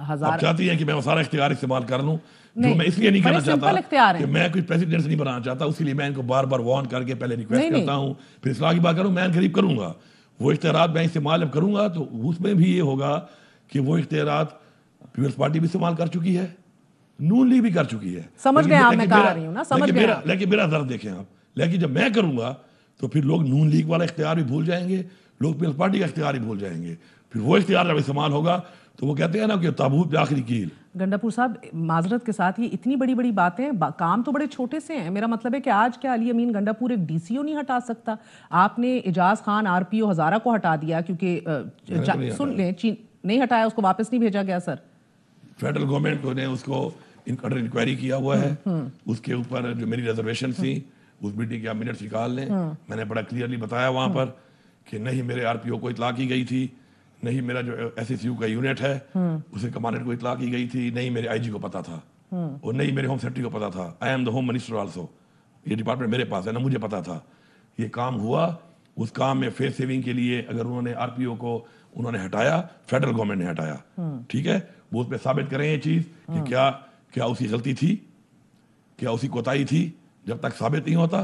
हजार आप चाहती हैं कि मैं वो सारा इख्तियार इस्तेमाल कर लूँ जो मैं इसलिए नहीं करना चाहता कि मैं कोई प्रेसिडेंट नहीं बनाना चाहता उसी लिए मैं इनको बार बार वार्न करके पहले रिक्वेस्ट करता हूँ फिर इसलाह की बात करूँ मैं करीब करूंगा वो इख्तियार मैं इस्तेमाल जब करूंगा तो उसमें भी ये होगा कि वो इख्तियार पीपल्स पार्टी भी इस्तेमाल कर चुकी है नून लीग भी कर चुकी है समझ गए आप मैं कह रही ना समझ गए लेकिन मेरा दर्द देखें आप लेकिन जब मैं करूँगा तो फिर लोग नून लीग वाला इख्तियार भी भूल जाएंगे लोग पीपल्स पार्टी का इख्तियार भी भूल जाएंगे फिर वो इख्तियार जब इस्तेमाल होगा तो वो कहते हैं ना कि ताबूत आखिरी कील गंडापुर साहब माजरत के साथ ये इतनी बड़ी बड़ी बातें बा, काम तो बड़े छोटे से हैं मेरा मतलब है कि आज क्या अली अमीन गंडापुर एक डीसीओ नहीं हटा सकता आपने एजाज खान आरपीओ हजारा को हटा दिया क्योंकि तो सुन लें चीन नहीं हटाया उसको वापस नहीं भेजा गया सर फेडरल गवर्नमेंट ने उसको इंक्वायरी किया हुआ है हम्म, हम्म। उसके ऊपर जो मेरी रिजर्वेशन थी उस मीटिंग के आप मिनट निकाल लें हाँ। मैंने बड़ा क्लियरली बताया वहां हाँ। पर कि नहीं मेरे आरपीओ को इतला की गई थी नहीं मेरा जो एस का यूनिट है हाँ। उसे कमांडेंट को इतला की गई थी नहीं मेरे आईजी को पता था और नहीं मेरे होम सेक्रेटरी को पता था I am the home minister also ये डिपार्टमेंट मेरे पास है ना मुझे पता था ये काम हुआ उस काम में फेस सेविंग के लिए अगर उन्होंने आरपीओ को उन्होंने हटाया फेडरल गवर्नमेंट ने हटाया ठीक है वो उस पर साबित करें ये चीज़ कि क्या क्या उसकी गलती थी क्या उसकी कोताही थी जब तक साबित नहीं होता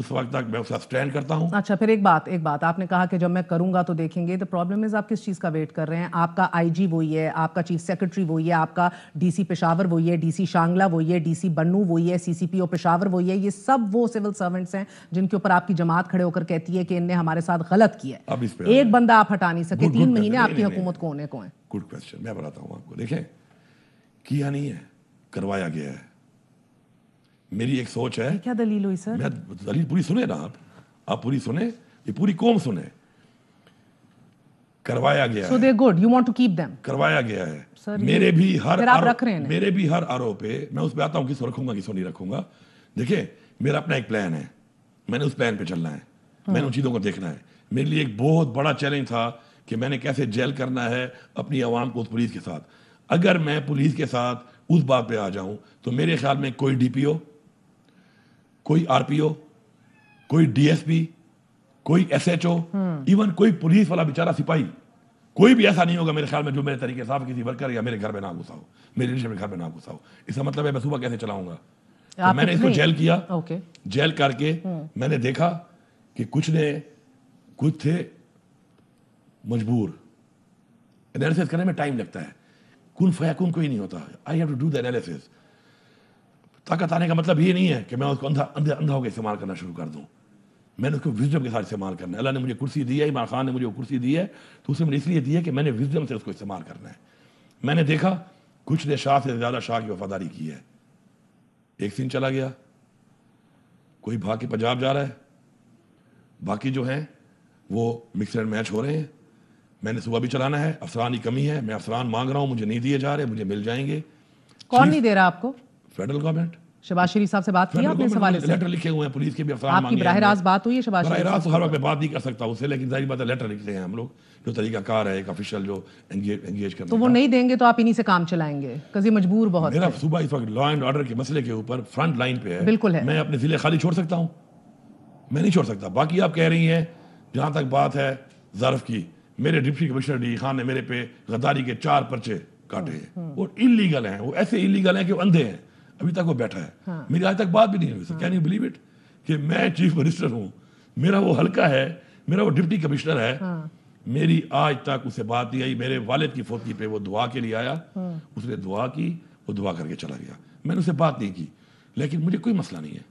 उस वक्त तक मैं उसका स्टैंड करता हूँ अच्छा फिर एक बात एक बात आपने कहा कि जब मैं करूंगा तो देखेंगे तो प्रॉब्लम इज आप किस चीज़ का वेट कर रहे हैं आपका आईजी वही है आपका चीफ सेक्रेटरी वही है आपका डीसी पेशावर वही है डीसी शांगला वही है डीसी बन्नू वही है सीसीपीओ पेशावर वही है ये सब वो सिविल सर्वेंट्स हैं जिनके ऊपर आपकी जमात खड़े होकर कहती है कि इनने हमारे साथ गलत किया है अब इस एक बंदा आप हटा नहीं सके तीन महीने आपकी हुकूमत को होने को है गुड क्वेश्चन मैं बताता हूँ आपको देखें किया नहीं है करवाया गया है मेरी एक सोच है क्या दलील हुई सर मैं दलील पूरी सुने ना आप आप पूरी सुने ये पूरी कौम सुने करवाया गया so they good you want to keep them करवाया गया है Sir, मेरे भी हर आप रख रहे हैं मेरे भी हर आरोप है मैं उस पर आता हूँ किसो रखूंगा किसो नहीं रखूंगा देखिए मेरा अपना एक प्लान है मैंने उस प्लान पे चलना है हाँ। मैंने उन चीज़ों को देखना है मेरे लिए एक बहुत बड़ा चैलेंज था कि मैंने कैसे जेल करना है अपनी आवाम को उस पुलिस के साथ अगर मैं पुलिस के साथ उस बात पे आ जाऊं तो मेरे ख्याल में कोई डीपीओ कोई आरपीओ कोई डीएसपी कोई एसएचओ इवन कोई पुलिस वाला बेचारा सिपाही कोई भी ऐसा नहीं होगा मेरे ख्याल में जो मेरे तरीके साफ किसी वर्कर या मेरे घर में ना घुसा हो मेरे रिलेशन में घर में ना घुसा हो इसका मतलब है मैं सुबह कैसे चलाऊंगा तो मैंने इसको जेल किया जेल करके हम्म। मैंने देखा कि कुछ ने कुछ थे मजबूर एनालिसिस करने में टाइम लगता है कुन फया कोई नहीं होता I have to do the analysis ताकत आने का मतलब ये नहीं है कि मैं उसको अंधा अंधा अंधा होकर इस्तेमाल करना शुरू कर दूँ मैंने उसको विजडम के साथ इस्तेमाल करना है अल्लाह ने मुझे कुर्सी दी है इमरान खान ने मुझे वो कुर्सी दी है तो उसने मुझे इसलिए दी है कि मैंने विजडम से उसको इस्तेमाल करना है मैंने देखा कुछ ने शाह से ज़्यादा शाह की वफादारी की है एक दिन चला गया कोई भाग के पंजाब जा रहा है बाकी जो हैं वो मिक्स एंड मैच हो रहे हैं मैंने सुबह भी चलाना है अफसरान की कमी है मैं अफसरान मांग रहा हूँ मुझे नहीं दिए जा रहे मुझे मिल जाएंगे कौन नहीं दे रहा आपको फेडरल गवर्नमेंट शबाज शरीफ साहब से बात की आपने सवाल लेटर लिखे हुए हैं पुलिस के भी अफसर आपकी बराह रास्त बात हुई है शबाज शरीफ रास्त तो हर वक्त मैं बात नहीं कर सकता उससे लेकिन जाहिर बात है लेटर लिखते हैं हम लोग जो तरीका कार है एक ऑफिशियल जो एंगेज एंगेज करते तो वो नहीं देंगे तो आप इन्हीं से काम चलाएंगे कजी मजबूर बहुत मेरा सुबह इस वक्त लॉ एंड ऑर्डर के मसले के ऊपर फ्रंट लाइन पे है बिल्कुल है मैं अपने जिले खाली छोड़ सकता हूँ मैं नहीं छोड़ सकता बाकी आप कह रही हैं जहाँ तक बात है जरफ की मेरे डिप्टी कमिश्नर डी खान ने मेरे पे गद्दारी के चार पर्चे काटे हैं हम्म, हम्म। वो इलीगल हैं वो ऐसे इलीगल हैं कि अंधे हैं अभी तक वो बैठा है हाँ. मेरी आज तक बात भी नहीं हुई कैन यू बिलीव इट कि मैं चीफ मिनिस्टर हूँ मेरा वो हल्का है मेरा वो डिप्टी कमिश्नर है हाँ. मेरी आज तक उसे बात नहीं आई मेरे वालिद की फोती पे वो दुआ के लिए आया हाँ. उसने दुआ की वो दुआ करके चला गया मैंने उसे बात नहीं की लेकिन मुझे कोई मसला नहीं है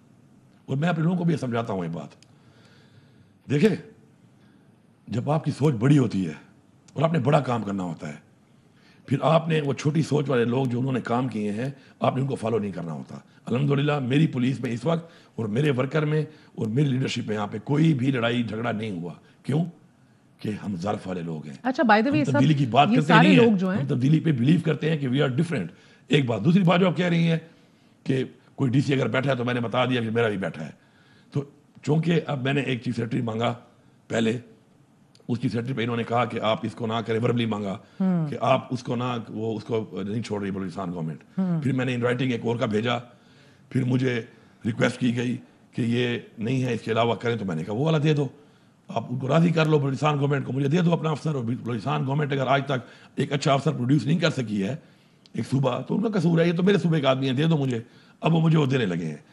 और मैं अपने लोगों को भी समझाता हूँ ये बात देखे जब आपकी सोच बड़ी होती है और आपने बड़ा काम करना होता है फिर आपने वो छोटी सोच वाले लोग जो उन्होंने काम किए हैं आपने उनको फॉलो नहीं करना होता अलहमदिल्ला मेरी पुलिस में इस वक्त और मेरे वर्कर में और मेरी लीडरशिप में यहाँ पे कोई भी लड़ाई झगड़ा नहीं हुआ क्यों कि हम जर्फ वाले लोग हैं अच्छा बाय द वे तब्दीली की बात करते नहीं लोग है, जो तब्दीली पे बिलीव करते हैं कि वी आर डिफरेंट एक बात दूसरी बात जो आप कह रही हैं कि कोई डीसी अगर बैठा है तो मैंने बता दिया कि मेरा भी बैठा है तो चूंकि अब मैंने एक चीफ सेक्रेटरी मांगा पहले उसकी सेक्रेटरी पे इन्होंने कहा कि आप इसको ना करें वर्बली मांगा हम्म। कि आप उसको ना वो उसको नहीं छोड़ रही बलोचिस्तान गवर्नमेंट हम्म। फिर मैंने इन राइटिंग एक और का भेजा फिर मुझे रिक्वेस्ट की गई कि ये नहीं है इसके अलावा करें तो मैंने कहा वो वाला दे दो आप उनको राजी कर लो बलोचिस्तान गवर्नमेंट को मुझे दे दो अपना अफसर और गवर्नमेंट अगर आज तक एक अच्छा अफसर प्रोड्यूस नहीं कर सकी है एक सुबह तो उनका कसूर है ये तो मेरे सूबे का आदमी है दे दो मुझे अब वो मुझे वो देने लगे हैं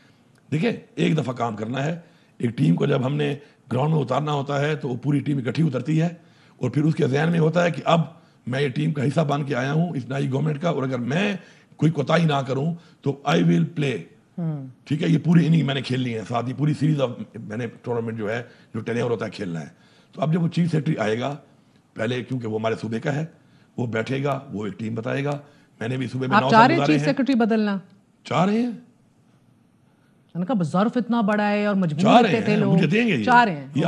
देखिए एक दफ़ा काम करना है एक टीम को जब हमने ग्राउंड में उतारना होता है तो वो पूरी टीम इकट्ठी उतरती है और फिर उसके जहन में होता है कि अब मैं ये टीम का हिस्सा बन के आया हूँ इस नई गवर्नमेंट का और अगर मैं कोई कोताही ना करूँ तो आई विल प्ले ठीक है ये पूरी इनिंग मैंने खेलनी है साथ ही पूरी सीरीज ऑफ मैंने टूर्नामेंट जो है जो टेन ओवर होता है खेलना है तो अब जब वो चीफ सेक्रेटरी आएगा पहले क्योंकि वो हमारे सूबे का है वो बैठेगा वो एक टीम बताएगा मैंने भी सूबे में चाह रहे चीफ सेक्रेटरी बदलना चाह रहे हैं मैंने कहा बाजार इतना बड़ा है और मजबूर थे लोग देंगे ये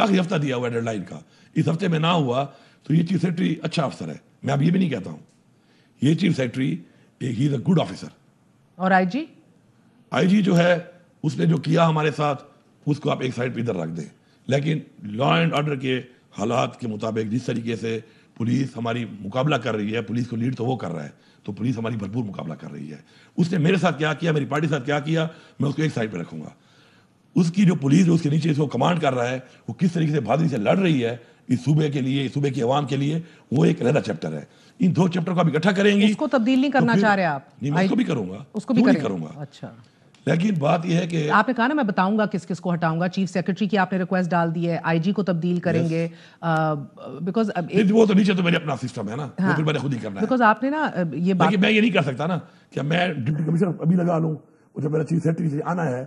आखिरी हफ्ता दिया हुआ डेडलाइन का इस हफ्ते में ना हुआ तो ये चीफ सेक्रेटरी अच्छा अफसर है मैं अब ये भी नहीं कहता हूँ ये चीफ सेक्रेटरी एक ही गुड ऑफिसर और आईजी आईजी जो है उसने जो किया हमारे साथ उसको आप एक साइड पर इधर रख दें लेकिन लॉ एंड ऑर्डर के हालात के मुताबिक जिस तरीके से पुलिस हमारी मुकाबला कर रही है पुलिस को लीड तो वो कर रहा है तो पुलिस हमारी भरपूर मुकाबला कर रही है उसने मेरे साथ क्या किया मेरी पार्टी साथ क्या किया मैं उसको एक साइड पर रखूंगा उसकी जो पुलिस है उसके नीचे इसको कमांड कर रहा है वो किस तरीके से बहादुरी से लड़ रही है इस सूबे के लिए इस सूबे की आवाम के लिए वो एक अलहदा चैप्टर है इन दो चैप्टर को आप इकट्ठा करेंगे इसको तब्दील नहीं तो करना चाह रहे आप नहीं मैं उसको भी करूंगा उसको भी करूंगा अच्छा लेकिन बात यह है कि आपने कहा ना मैं बताऊंगा किस किस को हटाऊंगा चीफ सेक्रेटरी की आपने रिक्वेस्ट डाल दी है आईजी को तब्दील करेंगे बिकॉज yes. वो तो नीचे तो मेरे अपना सिस्टम है ना हाँ, फिर मैंने खुद ही करना बिकॉज आपने ना ये बात मैं ये नहीं कर सकता ना कि मैं डिप्टी कमिश्नर अभी लगा लूँ जब मेरा चीफ सेक्रेटरी से आना है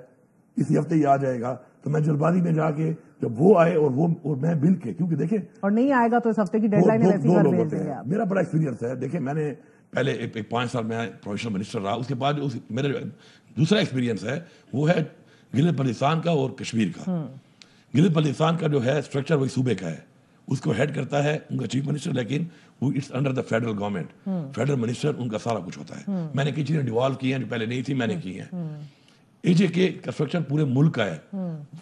इसी हफ्ते ही आ जाएगा तो मैं जल्दबाजी में जाके जब वो आए और वो और मैं बिल के क्योंकि देखे और नहीं आएगा तो इस हफ्ते की डेडलाइन दो, लोग होते हैं मेरा बड़ा एक्सपीरियंस है देखे मैंने पहले एक, एक पांच साल मैं प्रोफेशनल मिनिस्टर रहा उसके बाद उस मेरे दूसरा एक्सपीरियंस है वो है गिल बलिस्तान का और कश्मीर का हम्म। गिल बलिस्तान का जो है स्ट्रक्चर वही सूबे का है उसको हेड करता है उनका चीफ मिनिस्टर लेकिन वो it's under the federal government federal minister उनका सारा कुछ होता है हम्म। मैंने कई चीज़ें डिवॉल्व की हैं जो पहले नहीं थी मैंने हम्म। की हैं एजे के कंस्ट्रक्शन पूरे मुल्क का है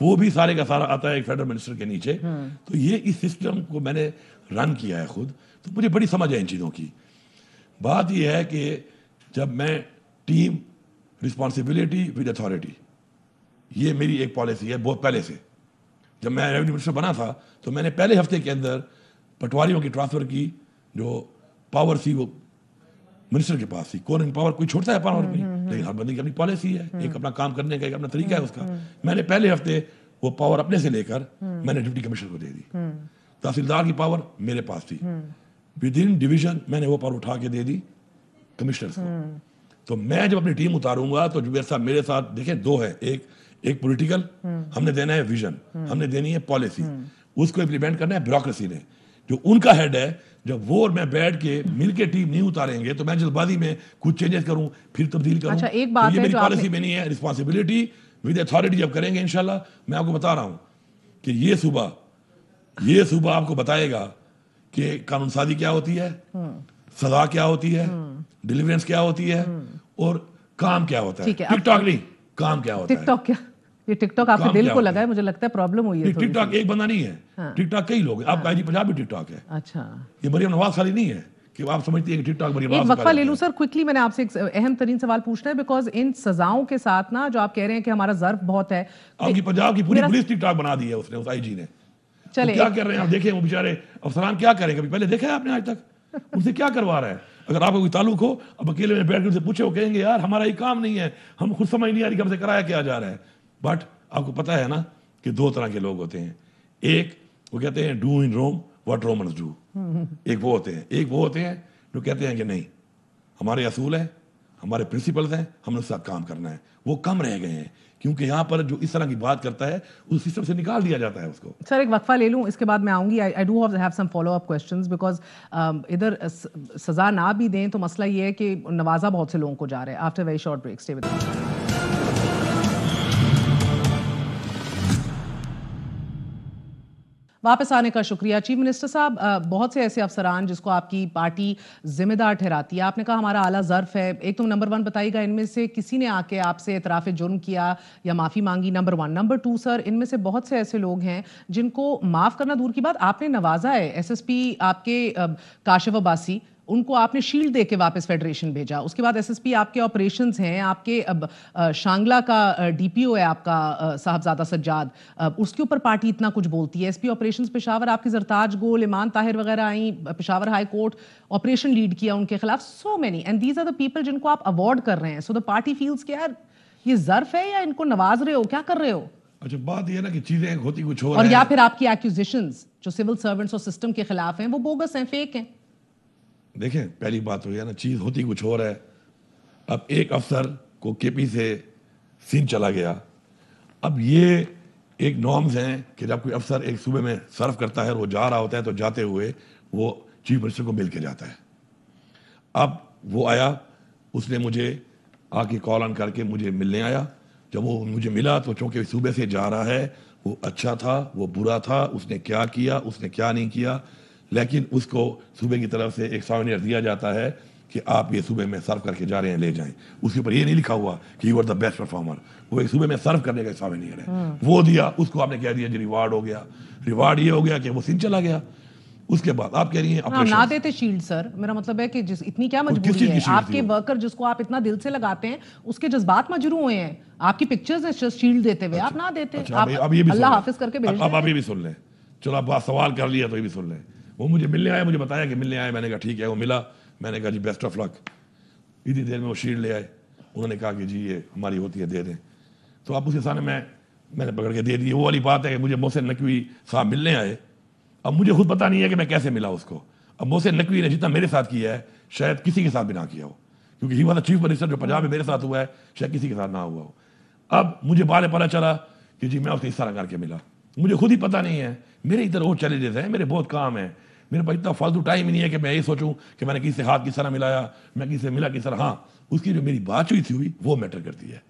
वो भी सारे का सारा आता है फेडरल मिनिस्टर के नीचे तो ये इस सिस्टम को मैंने रन किया है खुद तो मुझे बड़ी समझ है इन चीज़ों की बात यह है कि जब मैं टीम रिस्पॉन्सिबिलिटी विद अथॉरिटी ये मेरी एक पॉलिसी है बहुत पहले से जब मैं रेवेन्यू मिनिस्टर बना था तो मैंने पहले हफ्ते के अंदर पटवारियों की ट्रांसफ़र की जो पावर थी वो मिनिस्टर के पास थी कौन पावर कोई छोड़ता है पावर नहीं लेकिन हर बंदी की अपनी पॉलिसी है एक अपना काम करने का एक अपना तरीका है उसका मैंने पहले हफ्ते वो पावर अपने से लेकर मैंने डिप्टी कमिश्नर को दे दी तहसीलदार की पावर मेरे पास थी विद इन डिवीजन मैंने वो पावर उठा के दे दी कमिश्नर को तो मैं जब अपनी टीम उतारूंगा तो जुबेर साहब मेरे साथ देखे दो है एक एक पॉलिटिकल हमने देना है विजन हमने देनी है पॉलिसी उसको इम्प्लीमेंट करना है ब्यूरोक्रेसी ने जो उनका हेड है जब वो और मैं बैठ के मिलके टीम नहीं उतारेंगे तो मैं जल्दबाजी में कुछ चेंजेस करूं फिर तब्दील करूं अच्छा, एक बात तो ये है मेरी पॉलिसी में नहीं है रिस्पॉन्सिबिलिटी विद अथॉरिटी जब करेंगे इनशाला मैं आपको बता रहा हूं कि ये सुबह ये सुबह आपको बताएगा कि कानून साजी क्या होती है सजा क्या होती है डिलीवरेंस क्या होती है और काम क्या होता है टिकटॉक नहीं काम क्या होता है टिकटॉक क्या ये टिकटॉक आपके दिल को लगा है मुझे लगता है प्रॉब्लम हुई है टिकटॉक एक बना नहीं है टिकटॉक हाँ। कई लोग हैं आपका हाँ। पंजाब भी टिकटॉक है अच्छा ये मरियम नवाज खाली नहीं है कि आप समझती हैं टिकटॉक बड़ी एक वक्फा ले लूं सर क्विकली मैंने आपसे एक अहम तरीन सवाल पूछना है बिकॉज इन सजाओं के साथ ना जो आप कह रहे हैं कि हमारा जर्फ बहुत है आपकी पंजाब की पूरी पुलिस टिकटॉक बना दी है उसने उस आई जी ने चले क्या कर रहे हैं आप देखें वो बेचारे अफसरान क्या करें कभी पहले देखा है आपने आज तक उनसे क्या करवा रहे हैं अगर आपका कोई ताल्लुक हो अब अकेले में बैठ कर उनसे पूछे वो कहेंगे यार हमारा ये काम नहीं है हम खुद समझ नहीं आ रही कि हमसे कराया क्या जा रहा है बट आपको पता है ना कि दो तरह के लोग होते हैं एक वो कहते हैं do in Rome what Rome do एक वो होते हैं एक वो होते हैं जो कहते हैं कि नहीं हमारे असूल है हमारे प्रिंसिपल्स हैं हमने उसके साथ काम करना है वो कम रह गए हैं क्योंकि यहाँ पर जो इस तरह की बात करता है उस सिस्टम से निकाल दिया जाता है उसको सर एक वक्फा ले लूँ इसके बाद मैं आऊँगी I do have some follow up questions because इधर सज़ा ना भी दें तो मसला ये है कि नवाजा बहुत से लोगों को जा रहा है after very short break stay with वापस आने का शुक्रिया चीफ मिनिस्टर साहब बहुत से ऐसे अफसरान जिसको आपकी पार्टी जिम्मेदार ठहराती है आपने कहा हमारा आला जर्फ है एक तो नंबर वन बताइएगा इनमें से किसी ने आके आपसे इतराफ जुर्म किया या माफ़ी मांगी number one number two sir इनमें से बहुत से ऐसे लोग हैं जिनको माफ़ करना दूर की बात आपने नवाजा है एस आपके काशिफ अब्बासी उनको आपने शील्ड दे के वापस फेडरेशन भेजा उसके बाद एसएसपी आपके ऑपरेशंस हैं आपके अब शांगला का डीपीओ है आपका साहबजादा सज्जाद उसके ऊपर पार्टी इतना कुछ बोलती है एसपी ऑपरेशंस पेशावर आपके जरताज गोल ईमान ताहिर वगैरह आई Peshawar high court operation lead किया उनके खिलाफ so many and these are the people जिनको आप अवॉर्ड कर रहे हैं सो द पार्टी फील्स के यार ये जर्फ है या इनको नवाज रहे हो क्या कर रहे हो अच्छा बात यह ना कि चीजें होती कुछ और या फिर आपकी एक्यूजिशन जो सिविल सर्वेंट्स और सिस्टम के खिलाफ हैं वो बोगस हैं फेक हैं देखें पहली बात तो यह ना चीज़ होती कुछ और है अब एक अफसर को केपी से सीन चला गया अब ये एक नॉर्म्स हैं कि जब कोई अफसर एक सूबे में सर्व करता है और वो जा रहा होता है तो जाते हुए वो चीफ मिनिस्टर को मिल के जाता है अब वो आया उसने मुझे आके कॉल ऑन करके मुझे मिलने आया जब वो मुझे मिला तो चूँकि सूबे से जा रहा है वो अच्छा था वो बुरा था उसने क्या किया उसने क्या नहीं किया लेकिन उसको सूबे की तरफ से एक सावनियर दिया जाता है कि आप ये सूबे में सर्व करके जा रहे हैं ले जाएं उसके ऊपर ये नहीं लिखा हुआ कि you are the best performer वो एक सूबे में सर्व करने का सावनियर है हम्म। वो दिया उसको आपने कह दिया जी रिवार्ड हो गया रिवार्ड ये हो गया कि वो सिंह चला गया उसके बाद आप कह रही हैं हाँ, ना देते शील्ड सर मेरा मतलब है कि जिस इतनी क्या तो मजबूरी है आपके वर्कर जिसको आप इतना दिल से लगाते हैं उसके जज्बात मजरू हुए हैं आपकी पिक्चर्स हैं शील्ड देते हुए अच्छा, आप ना देते अच्छा, आप अब ये भी अल्लाह हाफिज करके भेज अब अभी भी सुन लें चलो आप सवाल कर लिया तो ये भी सुन लें वो मुझे मिलने आया मुझे बताया कि मिलने आया मैंने कहा ठीक है वो मिला मैंने कहा जी बेस्ट ऑफ लक इतनी देर में वो शीट ले आए उन्होंने कहा कि जी ये हमारी होती है दे दें तो आप उसके सामने मैं मैंने पकड़ के दे दी वो वाली बात है कि मुझे मोहसिन नकवी साहब मिलने आए अब मुझे खुद पता नहीं है कि मैं कैसे मिला उसको अब मोहसिन नकवी ने जितना मेरे साथ किया है शायद किसी के साथ भी ना किया हो क्योंकि ही वाला चीफ मिनिस्टर जो पंजाब में मेरे साथ हुआ है शायद किसी के साथ ना हुआ हो अब मुझे बाद में पता चला कि जी मैं उससे इस तरह करके मिला मुझे खुद ही पता नहीं है मेरे इधर और चैलेंजेस हैं मेरे बहुत काम हैं मेरे पास इतना फालतू टाइम ही नहीं है कि मैं ये सोचूं कि मैंने किसी से हाथ किस तरह मिलाया मैं किसी से मिला किस तरह हाँ उसकी जो मेरी बात हुई थी हुई वो मैटर करती है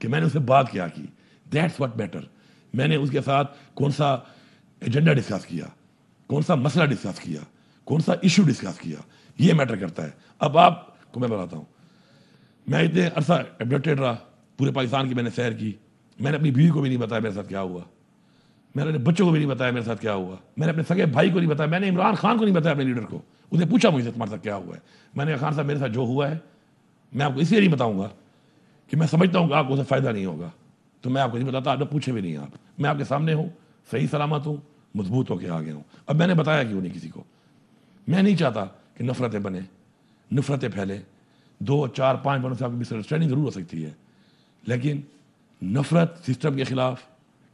कि मैंने उससे बात क्या की दैट्स वट मैटर मैंने उसके साथ कौन सा एजेंडा डिस्कस किया कौन सा मसला डिस्कस किया कौन सा इशू डिस्कस किया ये मैटर करता है अब आपको मैं बताता हूँ मैं इतने अरसा एडमिटेड रहा पूरे पाकिस्तान की मैंने सैर की मैंने अपनी बीवी को भी नहीं बताया मेरे साथ क्या हुआ मैंने बच्चों को भी नहीं बताया मेरे साथ क्या हुआ मैंने अपने सगे भाई को नहीं बताया मैंने इमरान खान को नहीं बताया अपने लीडर को उसने पूछा मुझे तुम्हारे साथ क्या हुआ है मैंने खान साहब मेरे साथ जो हुआ है मैं आपको इसलिए नहीं बताऊंगा कि मैं समझता हूँ कि आपको उसे फ़ायदा नहीं होगा तो मैं आपको नहीं बताता आपने पूछे भी नहीं आप मैं आपके सामने हूँ सही सलामत हूँ मजबूत होकर आ गया हूँ अब मैंने बताया क्यों नहीं किसी को मैं नहीं चाहता कि नफरतें बने नफरतें फैलें दो चार पाँच बनों से आपकी मिसअंडरस्टैंडिंग ज़रूर हो सकती है लेकिन नफरत सिस्टम के ख़िलाफ़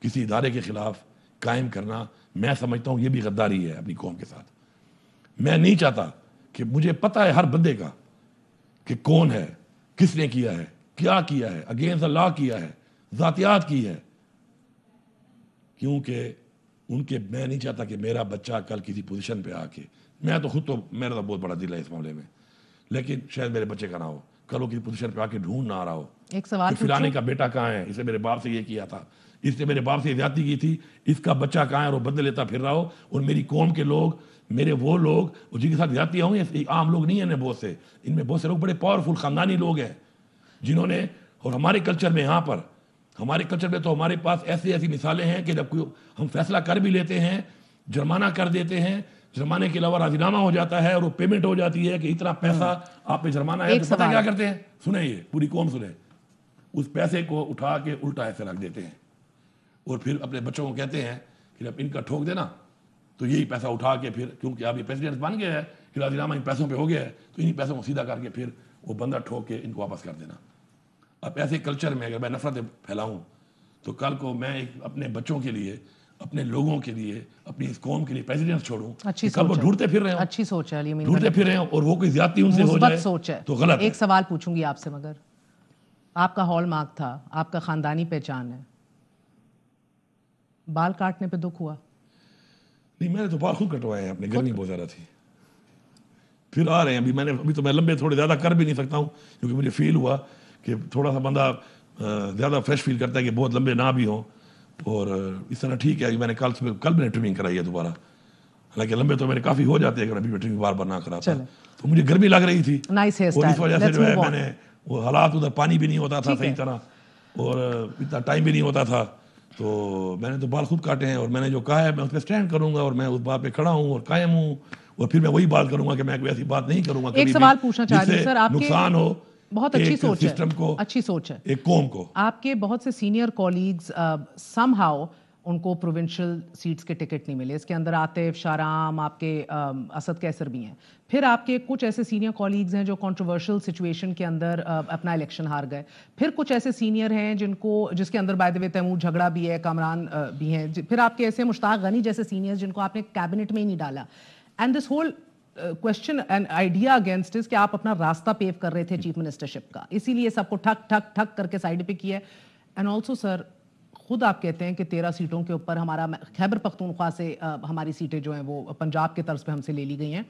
किसी इदारे के ख़िलाफ़ कायम करना मैं समझता हूँ ये भी गद्दारी है अपनी कौम के साथ मैं नहीं चाहता कि मुझे पता है हर बंदे का कि कौन है किसने किया है क्या किया है अगेंस्ट लॉ किया है जातियात की है क्योंकि उनके मैं नहीं चाहता कि मेरा बच्चा कल किसी पोजीशन पे आके मैं तो खुद तो मेरा तो बहुत बड़ा दिल है इस मामले में लेकिन शायद मेरे बच्चे का ना हो कल वो किसी पोजीशन पे आके ढूंढ ना आ रहा हो एक सवाल फिलाने का बेटा कहाँ है इसे मेरे बाप से ये किया था इसने मेरे बाप से ज्यादा की थी इसका बच्चा कहाँ है और बदल लेता फिर रहा हो और मेरी कौम के लोग मेरे वो लोग जिनके साथ ज्यादा होंगे आम लोग नहीं है ना बहुत से इनमें बहुत से लोग बड़े पावरफुल ख़ानदानी लोग हैं जिन्होंने और हमारे कल्चर में यहाँ पर हमारे कल्चर में तो हमारे पास ऐसी ऐसी मिसालें हैं कि जब कोई हम फैसला कर भी लेते हैं जुर्माना कर देते हैं जुर्माने के अलावा राजीनामा हो जाता है और वो पेमेंट हो जाती है कि इतना पैसा हाँ। आप पे जुर्माना है तो पता क्या करते हैं सुने ये पूरी कौम सुने उस पैसे को उठा के उल्टा ऐसे रख देते हैं और फिर अपने बच्चों को कहते हैं कि अब इनका ठोक देना तो यही पैसा उठा के फिर क्योंकि अब ये प्रेसिडेंट बन गया है कि राजीनामा इन पैसों पर हो गया है तो इन्हीं पैसों को सीधा करके फिर वो बंदा ठोक के इनको वापस कर देना अब ऐसे कल्चर में अगर मैं नफरतें फैलाऊँ तो कल को मैं एक अपने बच्चों के लिए अपने लोगों के लिए अपनी इस कौम के लिए प्रेसिडेंट छोड़ू अच्छी वो ढूंढते फिर रहे हो अच्छी सोच है ढूंढते फिर रहे हो और वो कोई ज्यादा उनसे हो जाए सोच है तो गलत एक सवाल पूछूंगी आपसे मगर आपका हॉल मार्क था आपका खानदानी पहचान है बाल काटने पे दुख हुआ नहीं मैंने तो बाल खुद कटवाए हैं अपने गर्मी बहुत ज़्यादा थी फिर आ रहे हैं अभी मैंने अभी तो मैं लंबे थोड़े ज़्यादा कर भी नहीं सकता हूँ क्योंकि मुझे फील हुआ कि थोड़ा सा बंदा ज़्यादा फ्रेश फील करता है कि बहुत लंबे ना भी हों और इस तरह ठीक है मैंने कल सुबह कल मैंने ट्रिमिंग कराई है दोबारा हालांकि लंबे तो मेरे काफ़ी हो जाते हैं अगर अभी ट्रिमिंग बार बार ना करा तो मुझे गर्मी लग रही थी और इस वजह से जो है मैंने वो हालात उधर पानी भी नहीं होता था सही तरह और इतना टाइम भी नहीं होता था तो मैंने तो बाल खुद काटे हैं और मैंने जो कहा है मैं उस पर स्टैंड करूंगा और मैं उस बात पे खड़ा हूँ और कायम हूँ और फिर मैं वही बात करूंगा कि मैं ऐसी बात नहीं करूंगा एक सवाल पूछना चाह रही सर आपके नुकसान हो बहुत अच्छी सोच है को अच्छी सोच है एक कौम को आपके बहुत से सीनियर कॉलीग्स सम हाउ उनको प्रोविंशियल सीट्स के टिकट नहीं मिले इसके अंदर आतिफ शाराम आपके असद कैसर भी हैं फिर आपके कुछ ऐसे सीनियर कॉलीग्स हैं जो कंट्रोवर्शियल सिचुएशन के अंदर अपना इलेक्शन हार गए फिर कुछ ऐसे सीनियर हैं जिनको जिसके अंदर बाय द वे तैमूर झगड़ा भी है कामरान भी हैं फिर आपके ऐसे मुश्ताक गनी जैसे सीनियर्स जिनको आपने कैबिनेट में ही नहीं डाला and this whole question and idea against is कि आप अपना रास्ता पेव कर रहे थे चीफ मिनिस्टरशिप का इसीलिए सबको ठक ठक ठक करके साइड पे किया एंड ऑल्सो सर खुद आप कहते हैं कि तेरह सीटों के ऊपर हमारा खैबर पख्तूनख्वा से हमारी सीटें जो हैं वो पंजाब के तर्ज पे हमसे ले ली गई हैं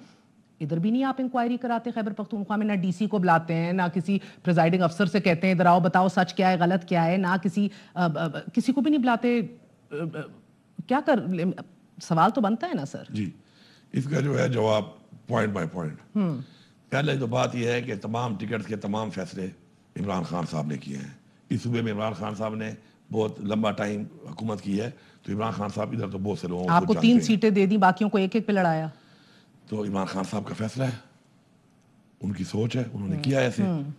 इधर भी नहीं आप इंक्वायरी कराते खैबर पख्तूनख्वा में ना डीसी को बुलाते हैं ना किसी प्रिजाइडिंग अफसर से कहते हैं इधर आओ बताओ सच क्या है गलत क्या है ना किसी किसी को भी नहीं बुलाते क्या कर सवाल तो बनता है ना सर जी इसका जो है जवाब पॉइंट बाय पॉइंट पहले तो बात यह है कि तमाम टिकट के तमाम फैसले इमरान खान साहब ने किए हैं इस सूबे में इमरान खान साहब ने बहुत लंबा टाइम हुकूमत की है तो इमरान खान साहब इधर तो बहुत से लोगों आपको तीन सीटें दे दी बाकियों को एक एक पे लड़ाया तो इमरान खान साहब का फैसला है उनकी सोच है उन्होंने हम्म, किया ऐसे हम्म।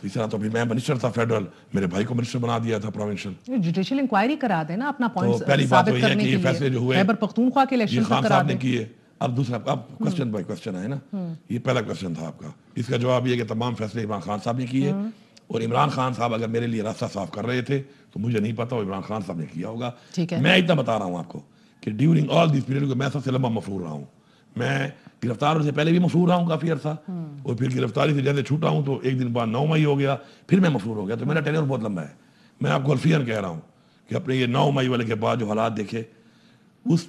तो इस तरह तो अभी मैं मिनिस्टर था फेडरल मेरे भाई को मिनिस्टर बना दिया था प्रोविंशियल जुडिशियल इंक्वायरी करा देना अपना पॉइंट तो पहली uh, बात तो ये कि ये फैसले जो हुए पख्तूनख्वा के इलेक्शन तो खान साहब ने किए अब दूसरा अब क्वेश्चन बाय क्वेश्चन है ना हम्म। ये पहला क्वेश्चन था आपका इसका जवाब ये कि तमाम फैसले इमरान खान साहब ने किए और इमरान खान साहब अगर मेरे लिए रास्ता साफ कर रहे थे तो मुझे नहीं पता इमरान खान साहब ने किया होगा मैं इतना बता रहा हूँ आपको कि ड्यूरिंग ऑल दिस पीरियड मैं सबसे लंबा मफरूर रहा हूँ मैं गिरफ्तार होने से पहले भी मशहूर रहा हूँ काफ़ी अर्सा हम्म। और फिर गिरफ्तारी से जैसे छूटा हूँ तो एक दिन बाद नौ मई हो गया फिर मैं मशहूर हो गया तो मेरा टेनर बहुत लंबा है मैं आपको अल्फियन कह रहा हूँ कि अपने ये नौ मई वाले के बाद जो हालात देखे उस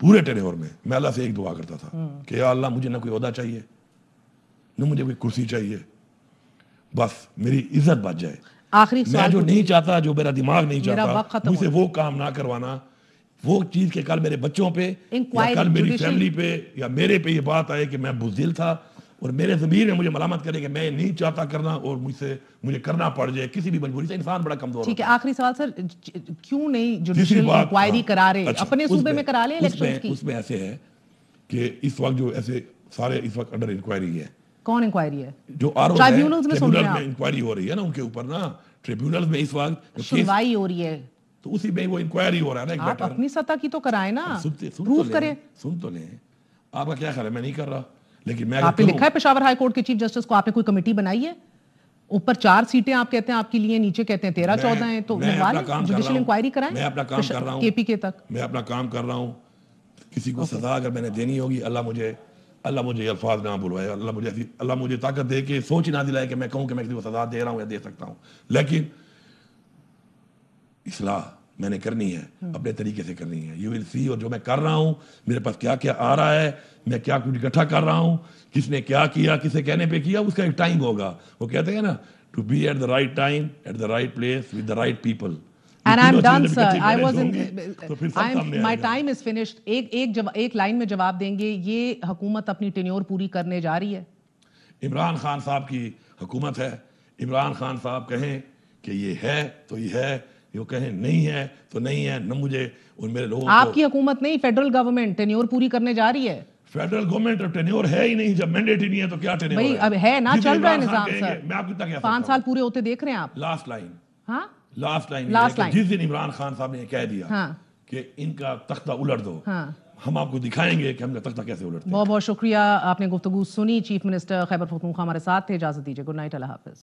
पूरे टेनोर में मैं अल्लाह से एक दुआ करता था हम्म। कि अल्लाह मुझे ना कोई अहदा चाहिए ना मुझे कोई कुर्सी चाहिए बस मेरी इज्जत बच जाए आखिरी मैं जो तो नहीं चाहता जो मेरा दिमाग नहीं चाहता तो मुझे वो काम ना करवाना वो चीज के कल मेरे बच्चों पे या कल मेरी फैमिली पे या मेरे पे ये बात आए कि मैं बुजदिल था और मेरे जमीर में मुझे मलामत करे कि मैं नहीं चाहता करना और मुझसे मुझे करना पड़ जाए किसी भी मजबूरी से इंसान बड़ा कमजोर ठीक है आखिरी सवाल सर क्यों नहीं जुडिशियल इंक्वायरी हाँ, करा रहे अच्छा, अपने सूबे में करा ले इलेक्शन की उसमें ऐसे है कि इस वक्त जो ऐसे सारे इस वक्त अंडर इंक्वायरी है कौन इंक्वायरी है जो आर ट्राइब्यूनल्स में सुन रहे हैं इंक्वायरी हो रही है ना उनके ऊपर ना ट्रिब्यूनल में इस वक्त सुनवाई हो रही है तो उसी में वो इंक्वायरी हो रहा है ना आप अपनी सतह की तो कराए ना प्रूफ तो करे सुन तो ले आपका क्या ख्याल है मैं नहीं कर रहा लेकिन मैं आपने लिखा है पेशावर हाई कोर्ट के चीफ जस्टिस को आपने कोई कमेटी बनाई है ऊपर चार सीटें आप कहते हैं आपके लिए नीचे कहते हैं तेरह चौदह हैं तो जुडिशियल इंक्वायरी कराएं मैं अपना काम कर रहा हूं केपी के तक मैं अपना काम कर रहा हूं किसी को सजा अगर मैंने देनी होगी अल्लाह मुझे अल्लाह मुझे अल्फाज ना बुलवाए अल्लाह मुझे अल्लाह मुझे ताकत दे के सोच ना दिलाए कि मैं कहूँ कि मैं किसी को सजा दे रहा हूँ या दे सकता हूँ लेकिन इसलाह मैंने करनी है हम्म। अपने तरीके से करनी है यू विल सी और जो मैं कर रहा हूँ मेरे पास क्या क्या आ रहा है मैं क्या कुछ इकट्ठा कर रहा हूँ किसने क्या किया किसे कहने पर किया उसका एक टाइम होगा वो कहते हैं ना to be at the right time at the right place with the right people and I'm done, sir. I I was in I my time एक एक जब एक लाइन में जवाब देंगे ये हुकूमत अपनी टेन्योर पूरी करने जा रही है इमरान खान साहब की हुकूमत है इमरान खान साहब कहें कि ये है तो ये है यो कहें नहीं है तो नहीं है न मुझे और मेरे लोगों आपकी हुकूमत नहीं फेडरल गवर्नमेंट टेन्योर पूरी करने जा रही है फेडरल गवर्नमेंट टेन्योर है ही नहीं जब मैंडेट ही नहीं है तो क्या टेन्योर भाई है? अब है ना चल रहा है निजाम सर मैं आपको पांच साल पूरे होते देख रहे हैं आप लास्ट लाइन हाँ लास्ट लाइन लास्ट लाइन जिस दिन इमरान खान साहब ने यह कह दिया हाँ. कि इनका तख्ता उलट दो हाँ. हम आपको दिखाएंगे कि हमने तख्ता कैसे उलटते बहुत बहुत शुक्रिया आपने गुफ्तु सुनी चीफ मिनिस्टर खैबर पख्तूनख्वा हमारे साथ थे इजाजत दीजिए गुड नाइट अल्लाह हाफिज